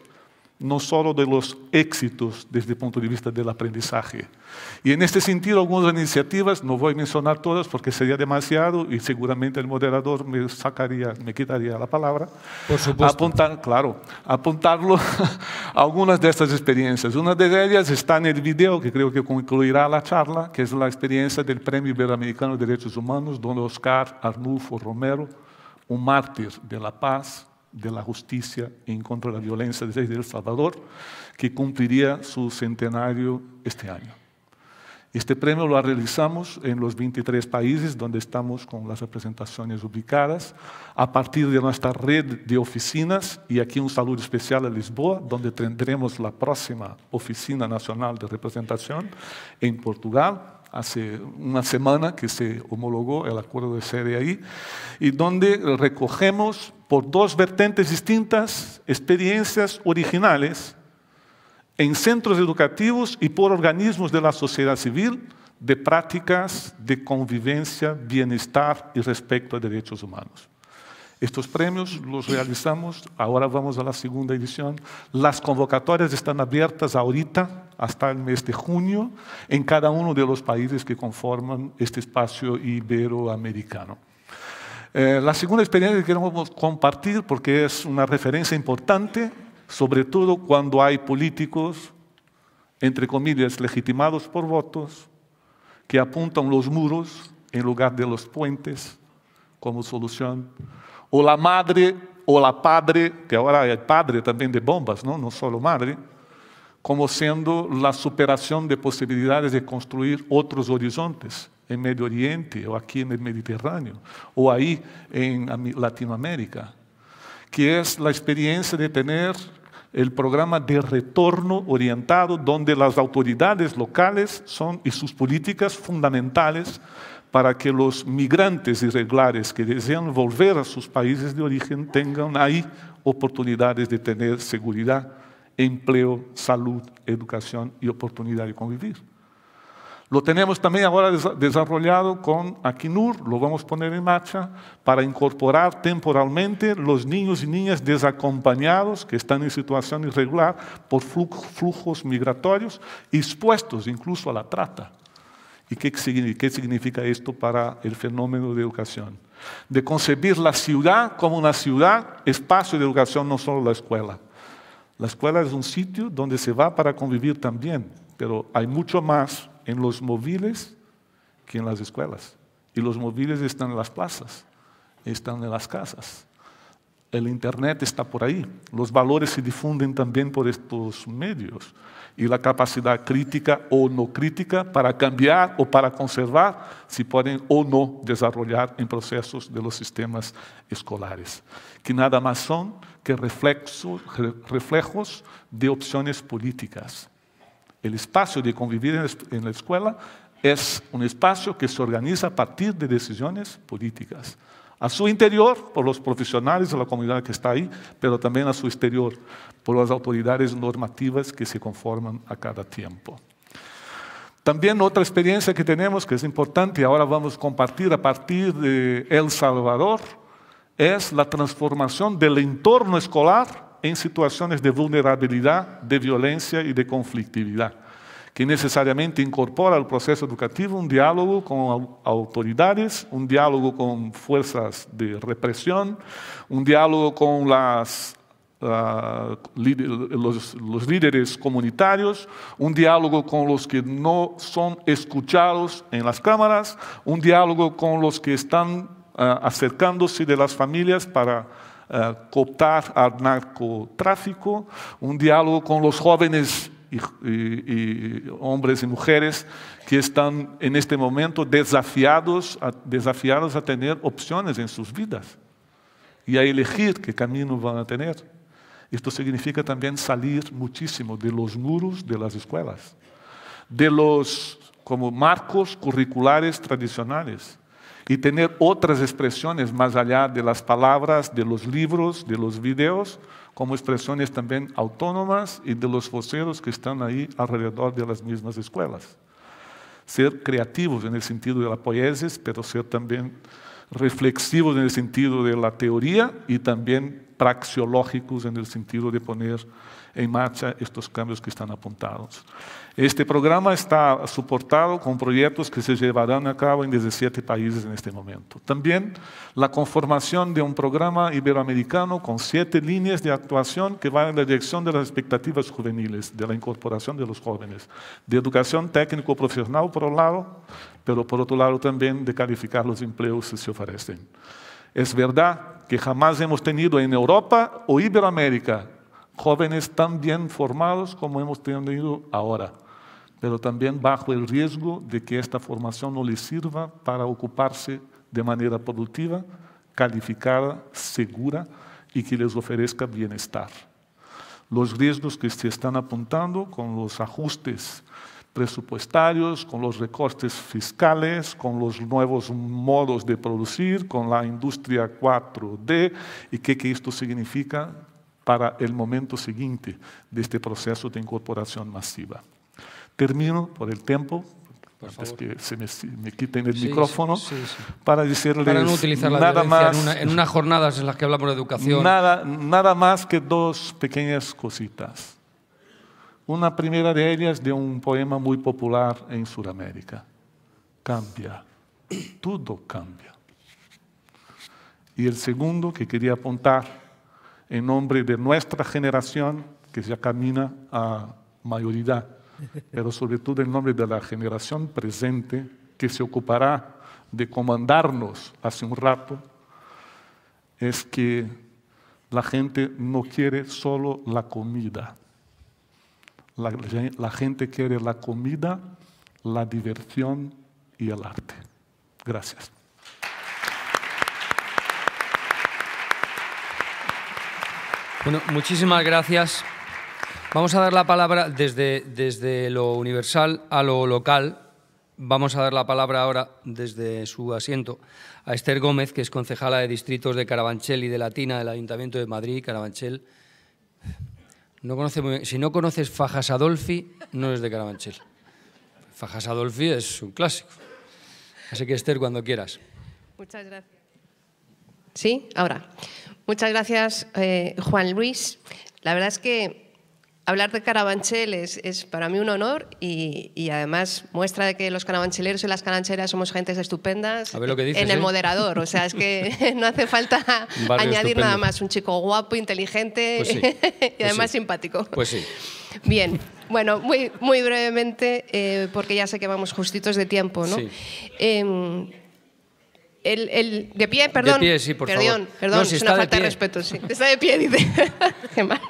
no solo de los éxitos desde el punto de vista del aprendizaje. Y en este sentido, algunas iniciativas, no voy a mencionar todas porque sería demasiado y seguramente el moderador me sacaría, quitaría la palabra. Por supuesto. Apuntar, claro, apuntarlo algunas de estas experiencias. Una de ellas está en el video que creo que concluirá la charla, que es la experiencia del Premio Iberoamericano de Derechos Humanos, don Oscar Arnulfo Romero, un mártir de la paz de la Justicia en contra de la Violencia desde El Salvador, que cumpliría su centenario este año. Este premio lo realizamos en los 23 países donde estamos con las representaciones ubicadas, a partir de nuestra red de oficinas, y aquí un saludo especial a Lisboa, donde tendremos la próxima Oficina Nacional de Representación en Portugal, hace una semana que se homologó el acuerdo de sede ahí, y donde recogemos por dos vertentes distintas, experiencias originales, en centros educativos y por organismos de la sociedad civil de prácticas de convivencia, bienestar y respeto a derechos humanos. Estos premios los realizamos, ahora vamos a la segunda edición. Las convocatorias están abiertas ahorita hasta el mes de junio en cada uno de los países que conforman este espacio iberoamericano. Eh, la segunda experiencia que queremos compartir, porque es una referencia importante, sobre todo cuando hay políticos, entre comillas, legitimados por votos, que apuntan los muros en lugar de los puentes como solución. O la madre o la padre, que ahora hay padre también de bombas, no solo madre, como siendo la superación de posibilidades de construir otros horizontes en Medio Oriente o aquí en el Mediterráneo o ahí en Latinoamérica, que es la experiencia de tener el programa de retorno orientado donde las autoridades locales son y sus políticas fundamentales para que los migrantes irregulares que desean volver a sus países de origen tengan ahí oportunidades de tener seguridad, empleo, salud, educación y oportunidad de convivir. Lo tenemos también ahora desarrollado con Akinur, lo vamos a poner en marcha para incorporar temporalmente los niños y niñas desacompañados que están en situación irregular por flujos migratorios, expuestos incluso a la trata. ¿Y qué significa esto para el fenómeno de educación? De concebir la ciudad como una ciudad, espacio de educación, no solo la escuela. La escuela es un sitio donde se va para convivir también, pero hay mucho más en los móviles que en las escuelas. Y los móviles están en las plazas, están en las casas. El Internet está por ahí. Los valores se difunden también por estos medios. Y la capacidad crítica o no crítica para cambiar o para conservar se pueden o no desarrollar en procesos de los sistemas escolares, que nada más son que reflejos de opciones políticas. El espacio de convivir en la escuela es un espacio que se organiza a partir de decisiones políticas. A su interior, por los profesionales de la comunidad que está ahí, pero también a su exterior, por las autoridades normativas que se conforman a cada tiempo. También otra experiencia que tenemos que es importante y ahora vamos a compartir a partir de El Salvador es la transformación del entorno escolar en situaciones de vulnerabilidad, de violencia y de conflictividad, que necesariamente incorpora al proceso educativo un diálogo con autoridades, un diálogo con fuerzas de represión, un diálogo con las ah, los, líderes comunitarios, un diálogo con los que no son escuchados en las cámaras, un diálogo con los que están ah, acercándose de las familias para eh, cooptar al narcotráfico, un diálogo con los jóvenes hombres y mujeres que están en este momento desafiados a, desafiados a tener opciones en sus vidas y a elegir qué camino van a tener. Esto significa también salir muchísimo de los muros de las escuelas, de los como marcos curriculares tradicionales y tener otras expresiones más allá de las palabras, de los libros, de los videos, como expresiones también autónomas y de los voceros que están ahí alrededor de las mismas escuelas. Ser creativos en el sentido de la poesía, pero ser también reflexivos en el sentido de la teoría y también praxiológicos en el sentido de poner en marcha estos cambios que están apuntados. Este programa está soportado con proyectos que se llevarán a cabo en 17 países en este momento. También la conformación de un programa iberoamericano con siete líneas de actuación que van en la dirección de las expectativas juveniles, de la incorporación de los jóvenes, de educación técnico-profesional por un lado, pero por otro lado también de calificar los empleos que se ofrecen. Es verdad que jamás hemos tenido en Europa o Iberoamérica. Jóvenes tan bien formados como hemos tenido ahora, pero también bajo el riesgo de que esta formación no les sirva para ocuparse de manera productiva, calificada, segura y que les ofrezca bienestar. Los riesgos que se están apuntando con los ajustes presupuestarios, con los recortes fiscales, con los nuevos modos de producir, con la industria 4D y qué que esto significa para el momento siguiente de este proceso de incorporación masiva. Termino por el tiempo, antes que se me, me quiten el micrófono, para decirles nada más. En, una, unas jornadas en las que hablamos de educación. Nada, nada más que dos pequeñas cositas. Una primera de ellas de un poema muy popular en Sudamérica. Cambia, todo cambia. Y el segundo que quería apuntar en nombre de nuestra generación, que ya camina a mayoría, pero sobre todo en nombre de la generación presente, que se ocupará de comandarnos hace un rato, es que la gente no quiere solo la comida la, gente quiere la comida, la diversión y el arte. Gracias. Bueno, muchísimas gracias. Vamos a dar la palabra desde, desde lo universal a lo local. Vamos a dar la palabra ahora desde su asiento a Esther Gómez, que es concejala de distritos de Carabanchel y de Latina del Ayuntamiento de Madrid, Carabanchel, si no conoces Fajas Adolfi, no eres de Carabanchel. Fajas Adolfi es un clásico. Así que Esther, cuando quieras. Muchas gracias. Sí, ahora. Muchas gracias, eh, Juan Luis. La verdad es que hablar de Carabanchel es, para mí un honor y, además muestra de que los carabancheleros y las carancheras somos gentes estupendas en el ¿eh? moderador. O sea, es que no hace falta añadir nada más. Un chico guapo, inteligente pues y pues además simpático. Pues sí. Bien, bueno, muy, muy brevemente, eh, porque ya sé que vamos justitos de tiempo, ¿no? Em, el, de pie, perdón. perdón, Perdón, es una falta de, respeto, sí. Está de pie, dice. Qué malo.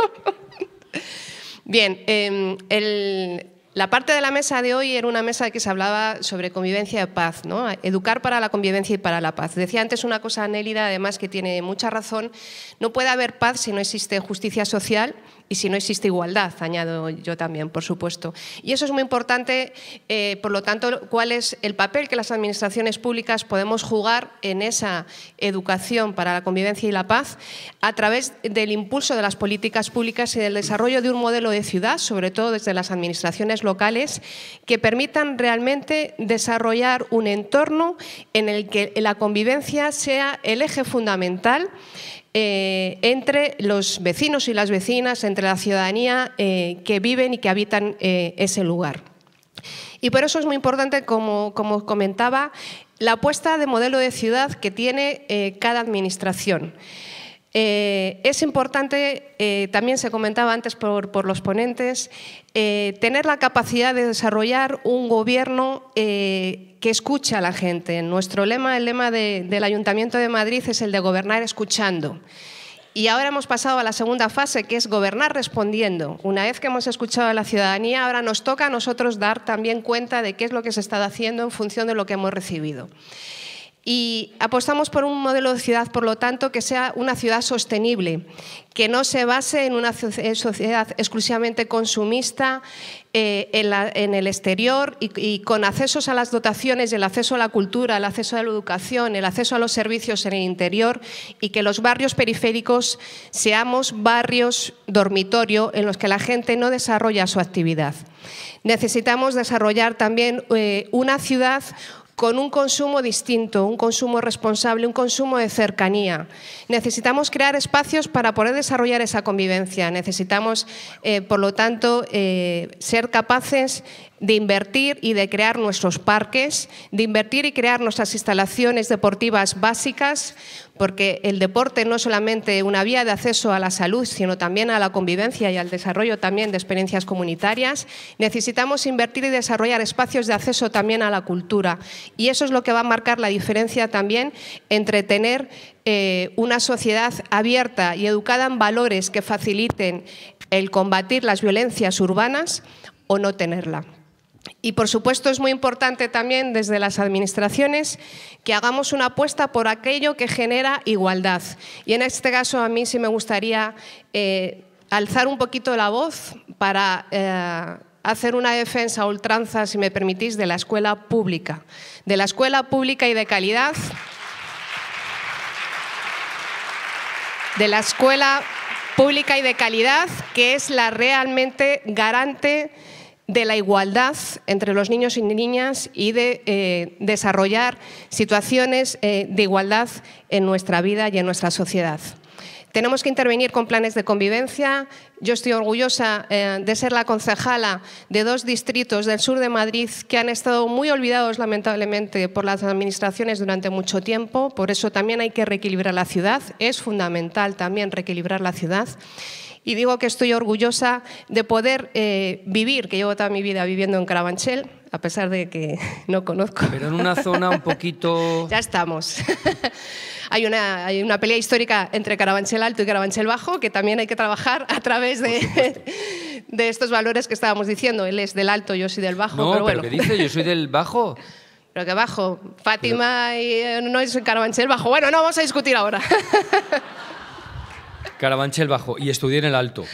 Bien, em, la parte de la mesa de hoy era una mesa que se hablaba sobre convivencia y paz, ¿no? educar para la convivencia y para la paz. Decía antes una cosa Nélida, además, que tiene mucha razón, no puede haber paz si no existe justicia social y si no existe igualdad, añado yo también, por supuesto. Y eso es muy importante, eh, por lo tanto, cuál es el papel que las administraciones públicas podemos jugar en esa educación para la convivencia y la paz a través del impulso de las políticas públicas y del desarrollo de un modelo de ciudad, sobre todo desde las administraciones locales, que permitan realmente desarrollar un entorno en el que la convivencia sea el eje fundamental eh, entre los vecinos y las vecinas, entre la ciudadanía eh, que viven y que habitan eh, ese lugar. Y por eso es muy importante, como, comentaba, la apuesta de modelo de ciudad que tiene cada administración. es importante, también se comentaba antes por, los ponentes, tener la capacidad de desarrollar un gobierno que escucha a la gente. Nuestro lema, el lema del Ayuntamiento de Madrid es el de gobernar escuchando. Y ahora hemos pasado a la segunda fase, que es gobernar respondiendo. Una vez que hemos escuchado a la ciudadanía, ahora nos toca a nosotros dar también cuenta de qué es lo que se está haciendo en función de lo que hemos recibido. Y apostamos por un modelo de ciudad, por lo tanto, que sea una ciudad sostenible, que no se base en una sociedad exclusivamente consumista, eh, en, el exterior y, con accesos a las dotaciones, el acceso a la cultura, el acceso a la educación, el acceso a los servicios en el interior y que los barrios periféricos seamos barrios dormitorio en los que la gente no desarrolla su actividad. Necesitamos desarrollar también eh, una ciudad con un consumo distinto, un consumo responsable, un consumo de cercanía. Necesitamos crear espacios para poder desarrollar esa convivencia. Necesitamos, eh, por lo tanto, eh, ser capaces de invertir y de crear nuestros parques, de invertir y crear nuestras instalaciones deportivas básicas, porque el deporte no es solamente una vía de acceso a la salud, sino también a la convivencia y al desarrollo también de experiencias comunitarias. Necesitamos invertir y desarrollar espacios de acceso también a la cultura. Y eso es lo que va a marcar la diferencia también entre tener eh, una sociedad abierta y educada en valores que faciliten el combatir las violencias urbanas o no tenerla. Y, por supuesto, es muy importante también desde las administraciones que hagamos una apuesta por aquello que genera igualdad. Y en este caso, a mí sí me gustaría eh, alzar un poquito la voz para eh, hacer una defensa a ultranza, si me permitís, de la escuela pública. De la escuela pública y de calidad. De la escuela pública y de calidad, que es la realmente garante de la igualdad entre los niños y niñas y de eh, desarrollar situaciones eh, de igualdad en nuestra vida y en nuestra sociedad. Tenemos que intervenir con planes de convivencia. Yo estoy orgullosa eh, de ser la concejala de dos distritos del sur de Madrid que han estado muy olvidados, lamentablemente, por las administraciones durante mucho tiempo. Por eso también hay que reequilibrar la ciudad. Es fundamental también reequilibrar la ciudad. Y digo que estoy orgullosa de poder eh, vivir, que llevo toda mi vida viviendo en Carabanchel, a pesar de que no conozco. Pero en una zona un poquito... ya estamos. hay, una, hay una pelea histórica entre Carabanchel Alto y Carabanchel Bajo, que también hay que trabajar a través de... de estos valores que estábamos diciendo. Él es del alto, yo soy del bajo. No, pero, bueno. ¿qué dice? Yo soy del bajo. Pero que bajo. Fátima y, eh, no es Carabanchel bajo. Bueno, no vamos a discutir ahora. Carabanchel el bajo y estudié en el alto.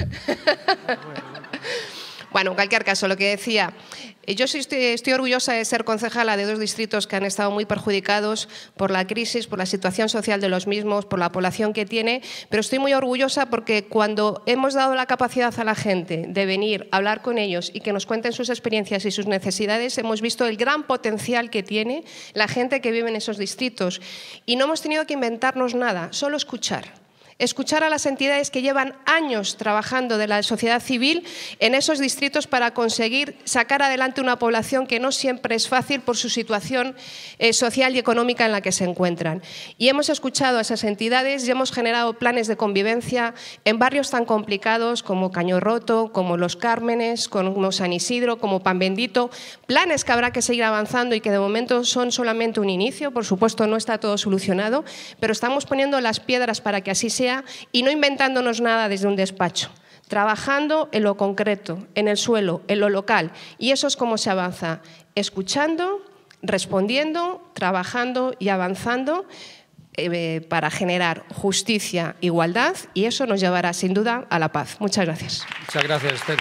Bueno, en cualquier caso, lo que decía, eh, yo estoy, orgullosa de ser concejala de dos distritos que han estado muy perjudicados por la crisis, por la situación social de los mismos, por la población que tiene, pero estoy muy orgullosa porque cuando hemos dado la capacidad a la gente de venir, hablar con ellos y que nos cuenten sus experiencias y sus necesidades, hemos visto el gran potencial que tiene la gente que vive en esos distritos. Y no hemos tenido que inventarnos nada, solo escuchar escuchar a las entidades que llevan años trabajando de la sociedad civil en esos distritos para conseguir sacar adelante una población que no siempre es fácil por su situación eh, social y económica en la que se encuentran. Y hemos escuchado a esas entidades y hemos generado planes de convivencia en barrios tan complicados como Caño Roto, como Los Cármenes, como San Isidro, como Pan Bendito, planes que habrá que seguir avanzando y que de momento son solamente un inicio, por supuesto no está todo solucionado, pero estamos poniendo las piedras para que así sea y no inventándonos nada desde un despacho, trabajando en lo concreto, en el suelo, en lo local. Y eso es cómo se avanza, escuchando, respondiendo, trabajando y avanzando eh, para generar justicia, igualdad y eso nos llevará sin duda a la paz. Muchas gracias. Muchas gracias, Esther.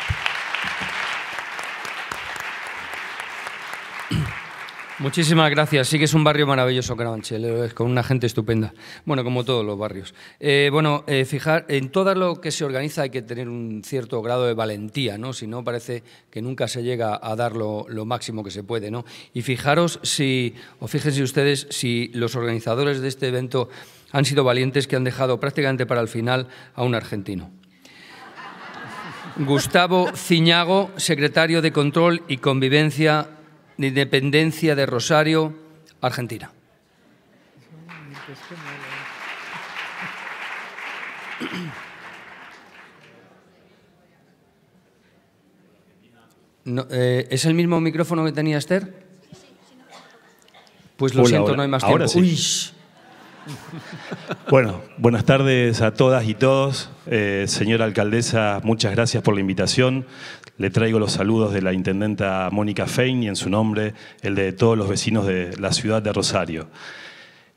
Muchísimas gracias. Sí que es un barrio maravilloso, Carabanchel, es eh, con una gente estupenda. Bueno, como todos los barrios. Eh, bueno, eh, fijar, en todo lo que se organiza hay que tener un cierto grado de valentía, ¿no? Si no, parece que nunca se llega a dar lo, lo máximo que se puede, ¿no? Y fijaros si, o fíjense ustedes, si los organizadores de este evento han sido valientes que han dejado prácticamente para el final a un argentino. Gustavo Ciñago, secretario de Control y Convivencia de Independencia de Rosario, Argentina. Eh, ¿Es el mismo micrófono que tenía Esther? Pues lo siento, no hay más tiempo. bueno, buenas tardes a todas y todos. Eh, señora alcaldesa, muchas gracias por la invitación le traigo los saludos de la intendenta Mónica Fein y en su nombre el de todos los vecinos de la ciudad de Rosario.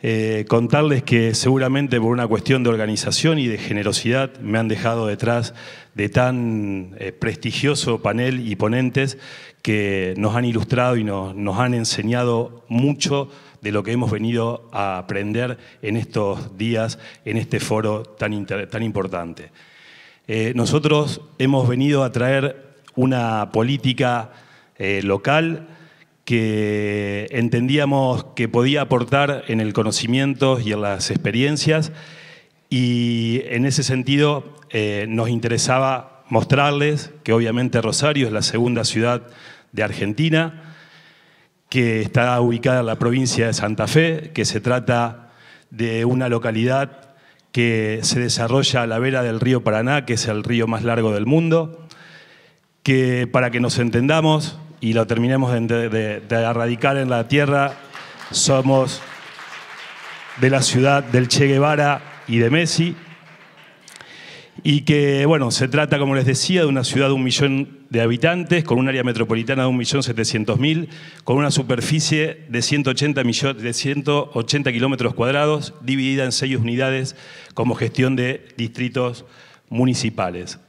Eh, contarles que seguramente por una cuestión de organización y de generosidad me han dejado detrás de tan eh, prestigioso panel y ponentes que nos han ilustrado y nos, han enseñado mucho de lo que hemos venido a aprender en estos días, en este foro tan, tan importante. Eh, nosotros hemos venido a traer una política eh, local que entendíamos que podía aportar en el conocimiento y en las experiencias y en ese sentido eh, nos interesaba mostrarles que obviamente Rosario es la segunda ciudad de Argentina, que está ubicada en la provincia de Santa Fe, que se trata de una localidad que se desarrolla a la vera del río Paraná, que es el río más largo del mundo, que para que nos entendamos y lo terminemos de, erradicar en la tierra, somos de la ciudad del Che Guevara y de Messi, y que, bueno, se trata, como les decía, de una ciudad de un millón de habitantes, con un área metropolitana de un millón setecientos mil, con una superficie de 180, de 180 kilómetros cuadrados, dividida en seis unidades como gestión de distritos municipales.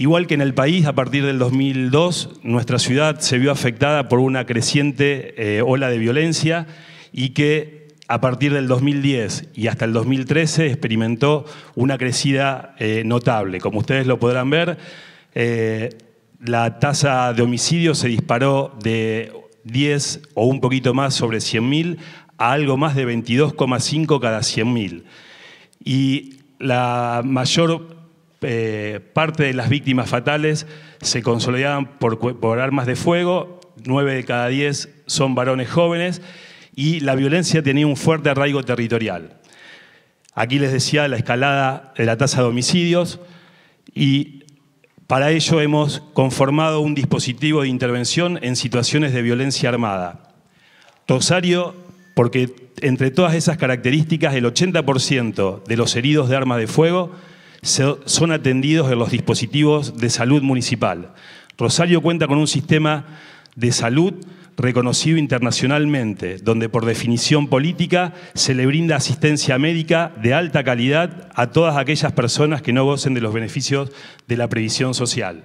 Igual que en el país, a partir del 2002, nuestra ciudad se vio afectada por una creciente eh, ola de violencia y que a partir del 2010 y hasta el 2013 experimentó una crecida eh, notable. Como ustedes lo podrán ver, eh, la tasa de homicidios se disparó de 10 o un poquito más sobre 100.000 a algo más de 22,5 cada 100.000. Y la mayor eh, parte de las víctimas fatales se consolidaban por, armas de fuego, 9 de cada 10 son varones jóvenes y la violencia tenía un fuerte arraigo territorial. Aquí les decía la escalada de la tasa de homicidios y para ello hemos conformado un dispositivo de intervención en situaciones de violencia armada. Tosario, porque entre todas esas características el 80% de los heridos de armas de fuego son atendidos en los dispositivos de salud municipal. Rosario cuenta con un sistema de salud reconocido internacionalmente, donde por definición política se le brinda asistencia médica de alta calidad a todas aquellas personas que no gocen de los beneficios de la previsión social.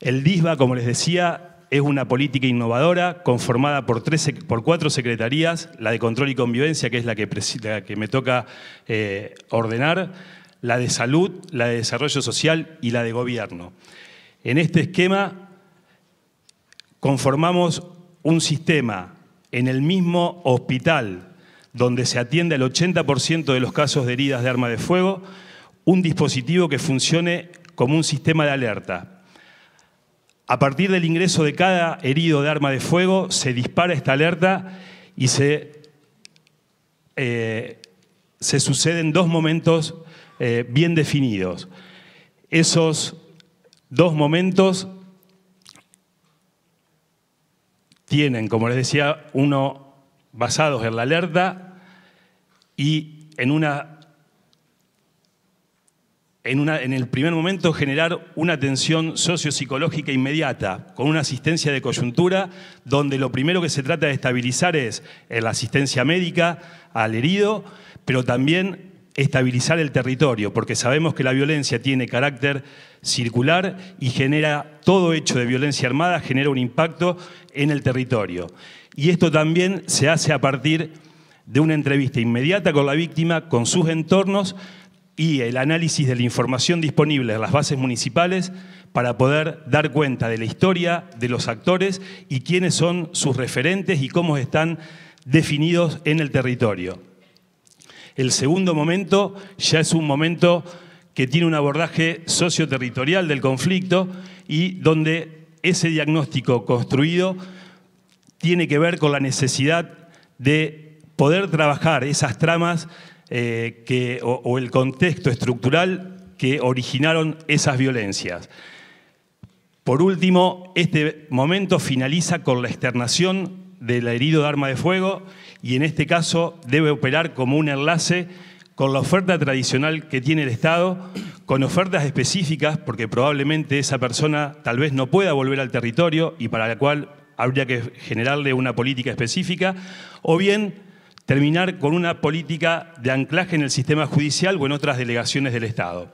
El DISBA, como les decía, es una política innovadora conformada por, tres, por cuatro secretarías, la de control y convivencia, que es la que, me toca eh, ordenar, la de salud, la de desarrollo social y la de gobierno. En este esquema conformamos un sistema en el mismo hospital donde se atiende el 80% de los casos de heridas de arma de fuego, un dispositivo que funcione como un sistema de alerta. A partir del ingreso de cada herido de arma de fuego, se dispara esta alerta y se, eh, se suceden dos momentos eh, bien definidos. Esos dos momentos tienen, como les decía, uno basados en la alerta y en una en, una, en, el primer momento generar una tensión sociopsicológica inmediata, con una asistencia de coyuntura, donde lo primero que se trata de estabilizar es la asistencia médica al herido, pero también estabilizar el territorio, porque sabemos que la violencia tiene carácter circular y genera, todo hecho de violencia armada genera un impacto en el territorio. Y esto también se hace a partir de una entrevista inmediata con la víctima, con sus entornos y el análisis de la información disponible en las bases municipales para poder dar cuenta de la historia, de los actores y quiénes son sus referentes y cómo están definidos en el territorio. El segundo momento ya es un momento que tiene un abordaje socioterritorial del conflicto y donde ese diagnóstico construido tiene que ver con la necesidad de poder trabajar esas tramas eh, o, o el contexto estructural que originaron esas violencias. Por último, este momento finaliza con la externación del herido de arma de fuego y en este caso debe operar como un enlace con la oferta tradicional que tiene el Estado, con ofertas específicas, porque probablemente esa persona tal vez no pueda volver al territorio y para la cual habría que generarle una política específica, o bien terminar con una política de anclaje en el sistema judicial o en otras delegaciones del Estado.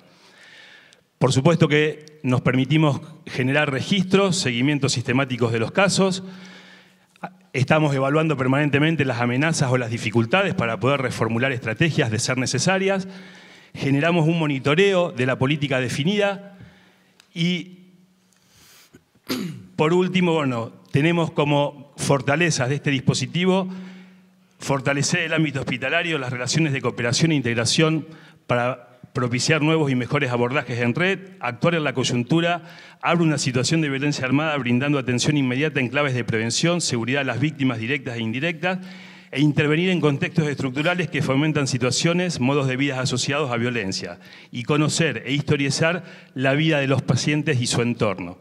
Por supuesto que nos permitimos generar registros, seguimientos sistemáticos de los casos, Estamos evaluando permanentemente las amenazas o las dificultades para poder reformular estrategias de ser necesarias. Generamos un monitoreo de la política definida y, por último, bueno, tenemos como fortalezas de este dispositivo fortalecer el ámbito hospitalario, las relaciones de cooperación e integración para propiciar nuevos y mejores abordajes en red, actuar en la coyuntura, abrir una situación de violencia armada brindando atención inmediata en claves de prevención, seguridad a las víctimas directas e indirectas e intervenir en contextos estructurales que fomentan situaciones, modos de vida asociados a violencia y conocer e historizar la vida de los pacientes y su entorno.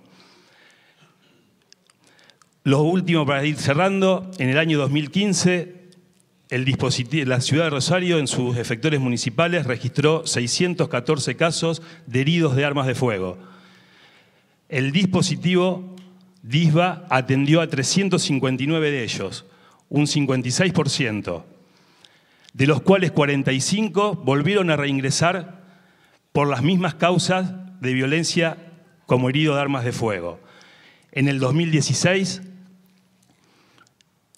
Lo último para ir cerrando, en el año 2015 dispositivo, la ciudad de Rosario en sus efectores municipales registró 614 casos de heridos de armas de fuego. El dispositivo DISBA atendió a 359 de ellos, un 56%, de los cuales 45 volvieron a reingresar por las mismas causas de violencia como herido de armas de fuego. En el 2016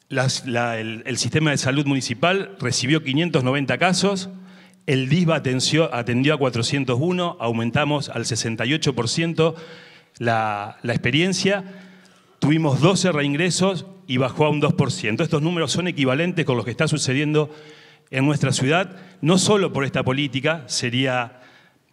el, sistema de salud municipal recibió 590 casos, el DISBA atendió a 401, aumentamos al 68% la, la experiencia, tuvimos 12 reingresos y bajó a un 2%. Estos números son equivalentes con lo que está sucediendo en nuestra ciudad, no solo por esta política, sería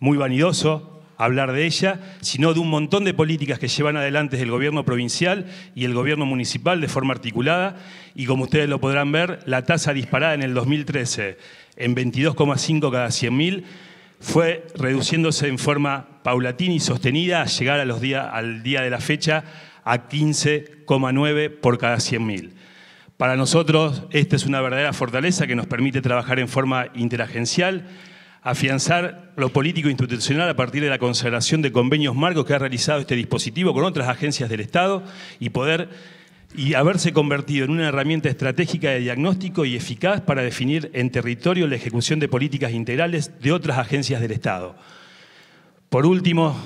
muy vanidoso hablar de ella, sino de un montón de políticas que llevan adelante el gobierno provincial y el gobierno municipal de forma articulada. Y como ustedes lo podrán ver, la tasa disparada en el 2013 en 22,5 cada 100.000 fue reduciéndose en forma paulatina y sostenida a llegar a los al día de la fecha a 15,9 por cada 100.000. Para nosotros esta es una verdadera fortaleza que nos permite trabajar en forma interagencial afianzar lo político institucional a partir de la consagración de convenios marcos que ha realizado este dispositivo con otras agencias del Estado y poder y haberse convertido en una herramienta estratégica de diagnóstico y eficaz para definir en territorio la ejecución de políticas integrales de otras agencias del Estado. Por último,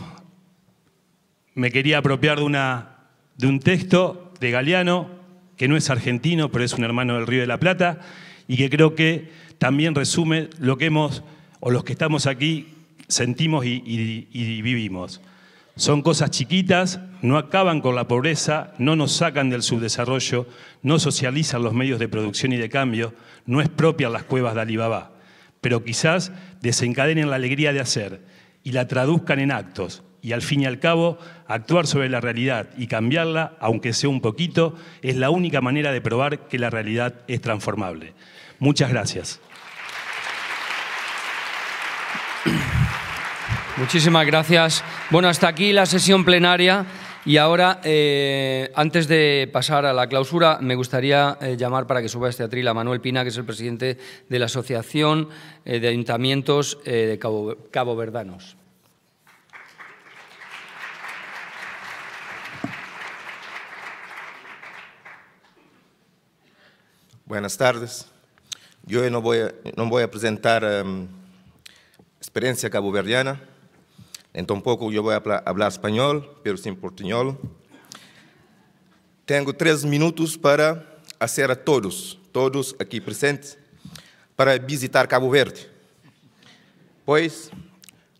me quería apropiar de, de un texto de Galeano, que no es argentino, pero es un hermano del Río de la Plata, y que creo que también resume lo que hemos o los que estamos aquí sentimos y, vivimos. Son cosas chiquitas, no acaban con la pobreza, no nos sacan del subdesarrollo, no socializan los medios de producción y de cambio, no es propia las cuevas de Alibaba, pero quizás desencadenen la alegría de hacer y la traduzcan en actos. Y al fin y al cabo, actuar sobre la realidad y cambiarla, aunque sea un poquito, es la única manera de probar que la realidad es transformable. Muchas gracias. Muchísimas gracias. Bueno, hasta aquí la sesión plenaria y ahora, eh, antes de pasar a la clausura, me gustaría eh, llamar para que suba este atril a Manuel Pina, que es el presidente de la Asociación eh, de Ayuntamientos de Cabo, Verdanos. Buenas tardes. Yo no voy a, no voy a presentar em, experiencia caboverdiana Então, pouco eu vou falar espanhol, pero sim portunhol. Tenho três minutos para fazer a todos, todos aqui presentes, para visitar Cabo Verde. Pois,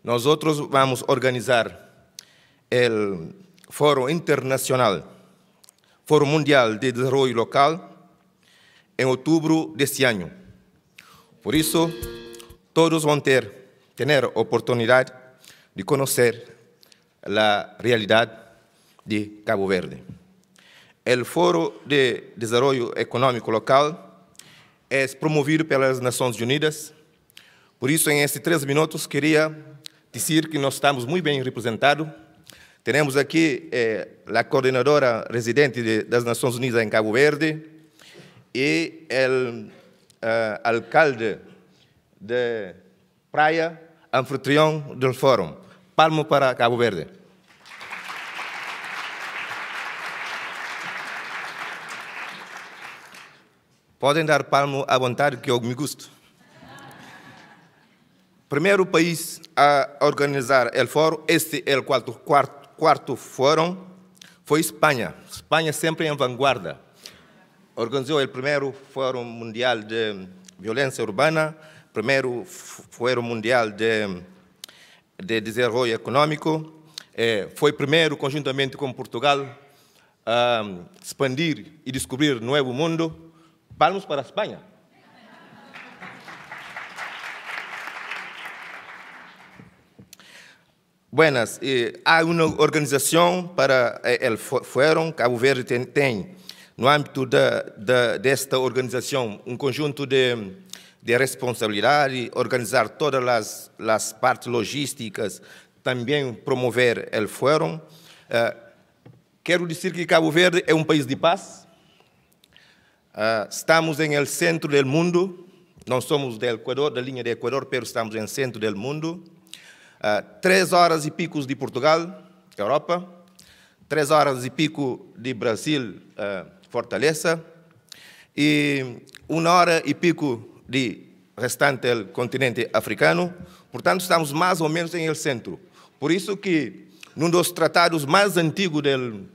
nós outros vamos organizar o Fórum Internacional, Fórum Mundial de Desenvolvimento Local, em outubro deste ano. Por isso, todos vão ter, ter oportunidade de conhecer a realidade de Cabo Verde. O Foro de Desenvolvimento Econômico Local é promovido pelas Nações Unidas. Por isso, em estes três minutos, queria dizer que nós estamos muito bem representados. Temos aqui eh, a coordenadora residente de, das Nações Unidas em Cabo Verde e o eh, alcalde de Praia, anfitrião do fórum. Palmo para Cabo Verde. Podem dar palmo à vontade, que eu me gosto. Primeiro país a organizar o fórum, este é o quarto, quarto, quarto fórum, foi Espanha. Espanha sempre em vanguarda. Organizou o primeiro fórum mundial de violência urbana, primeiro fórum mundial de de Desenvolvimento Econômico. Eh, foi primeiro, conjuntamente com Portugal, a expandir e descobrir novo mundo. Vamos para a Espanha. Buenas, há uma organização para eh, eles foram, Cabo Verde tem, tem no âmbito da, da, desta organização um conjunto de de responsabilidade, organizar todas as, as partes logísticas, também promover o fórum. Uh, quero dizer que Cabo Verde é um país de paz. Uh, estamos em el centro do mundo. Não somos do Equador, da linha do Equador, mas estamos em centro do mundo. Uh, três horas e pico de Portugal, Europa. Três horas e pico de Brasil, eh, Fortaleza. E uma hora e pico de restante o continente africano. Portanto, estamos mais ou menos em el centro. Por isso que, num dos tratados mais antigos do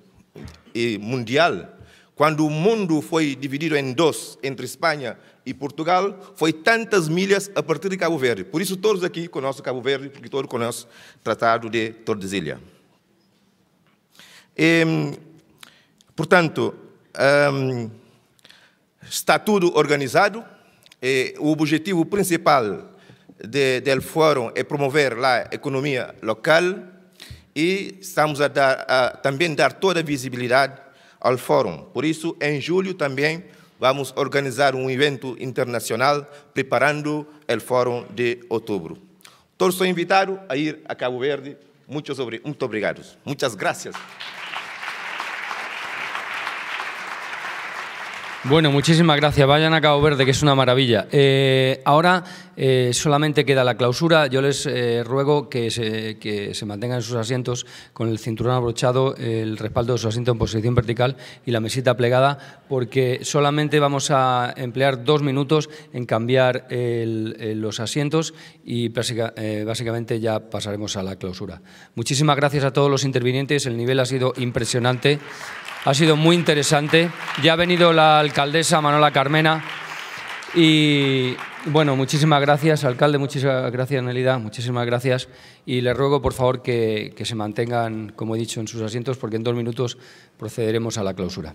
mundial, quando o mundo foi dividido em dois, entre Espanha e Portugal, foi tantas milhas a partir de Cabo Verde. Por isso, todos aqui conosco Cabo Verde, porque todos conhecem o Tratado de Tordesilha. E, portanto, um, ehm, está tudo organizado. E o objetivo principal de, do fórum é promover a economia local e estamos a, dar, a também dar toda a visibilidade ao fórum. Por isso, em julho também vamos organizar um evento internacional preparando o fórum de outubro. Todos são invitados a ir a Cabo Verde. Muito obrigado. Muitas graças. Bueno, muchísimas gracias. Vayan a Cabo Verde, que es una maravilla. Eh, ahora eh, solamente queda la clausura. Yo les eh, ruego que se, mantengan en sus asientos con el cinturón abrochado, el respaldo de su asiento en posición vertical y la mesita plegada, porque solamente vamos a emplear dos minutos en cambiar los asientos y básicamente ya pasaremos a la clausura. Muchísimas gracias a todos los intervinientes. El nivel ha sido impresionante. Ha sido muy interesante. Ya ha venido la alcaldesa Manuela Carmena y bueno, muchísimas gracias, alcalde, muchísimas gracias, Nelida, muchísimas gracias. Y le ruego, por favor, que se mantengan, como he dicho, en sus asientos, porque en dos minutos procederemos a la clausura.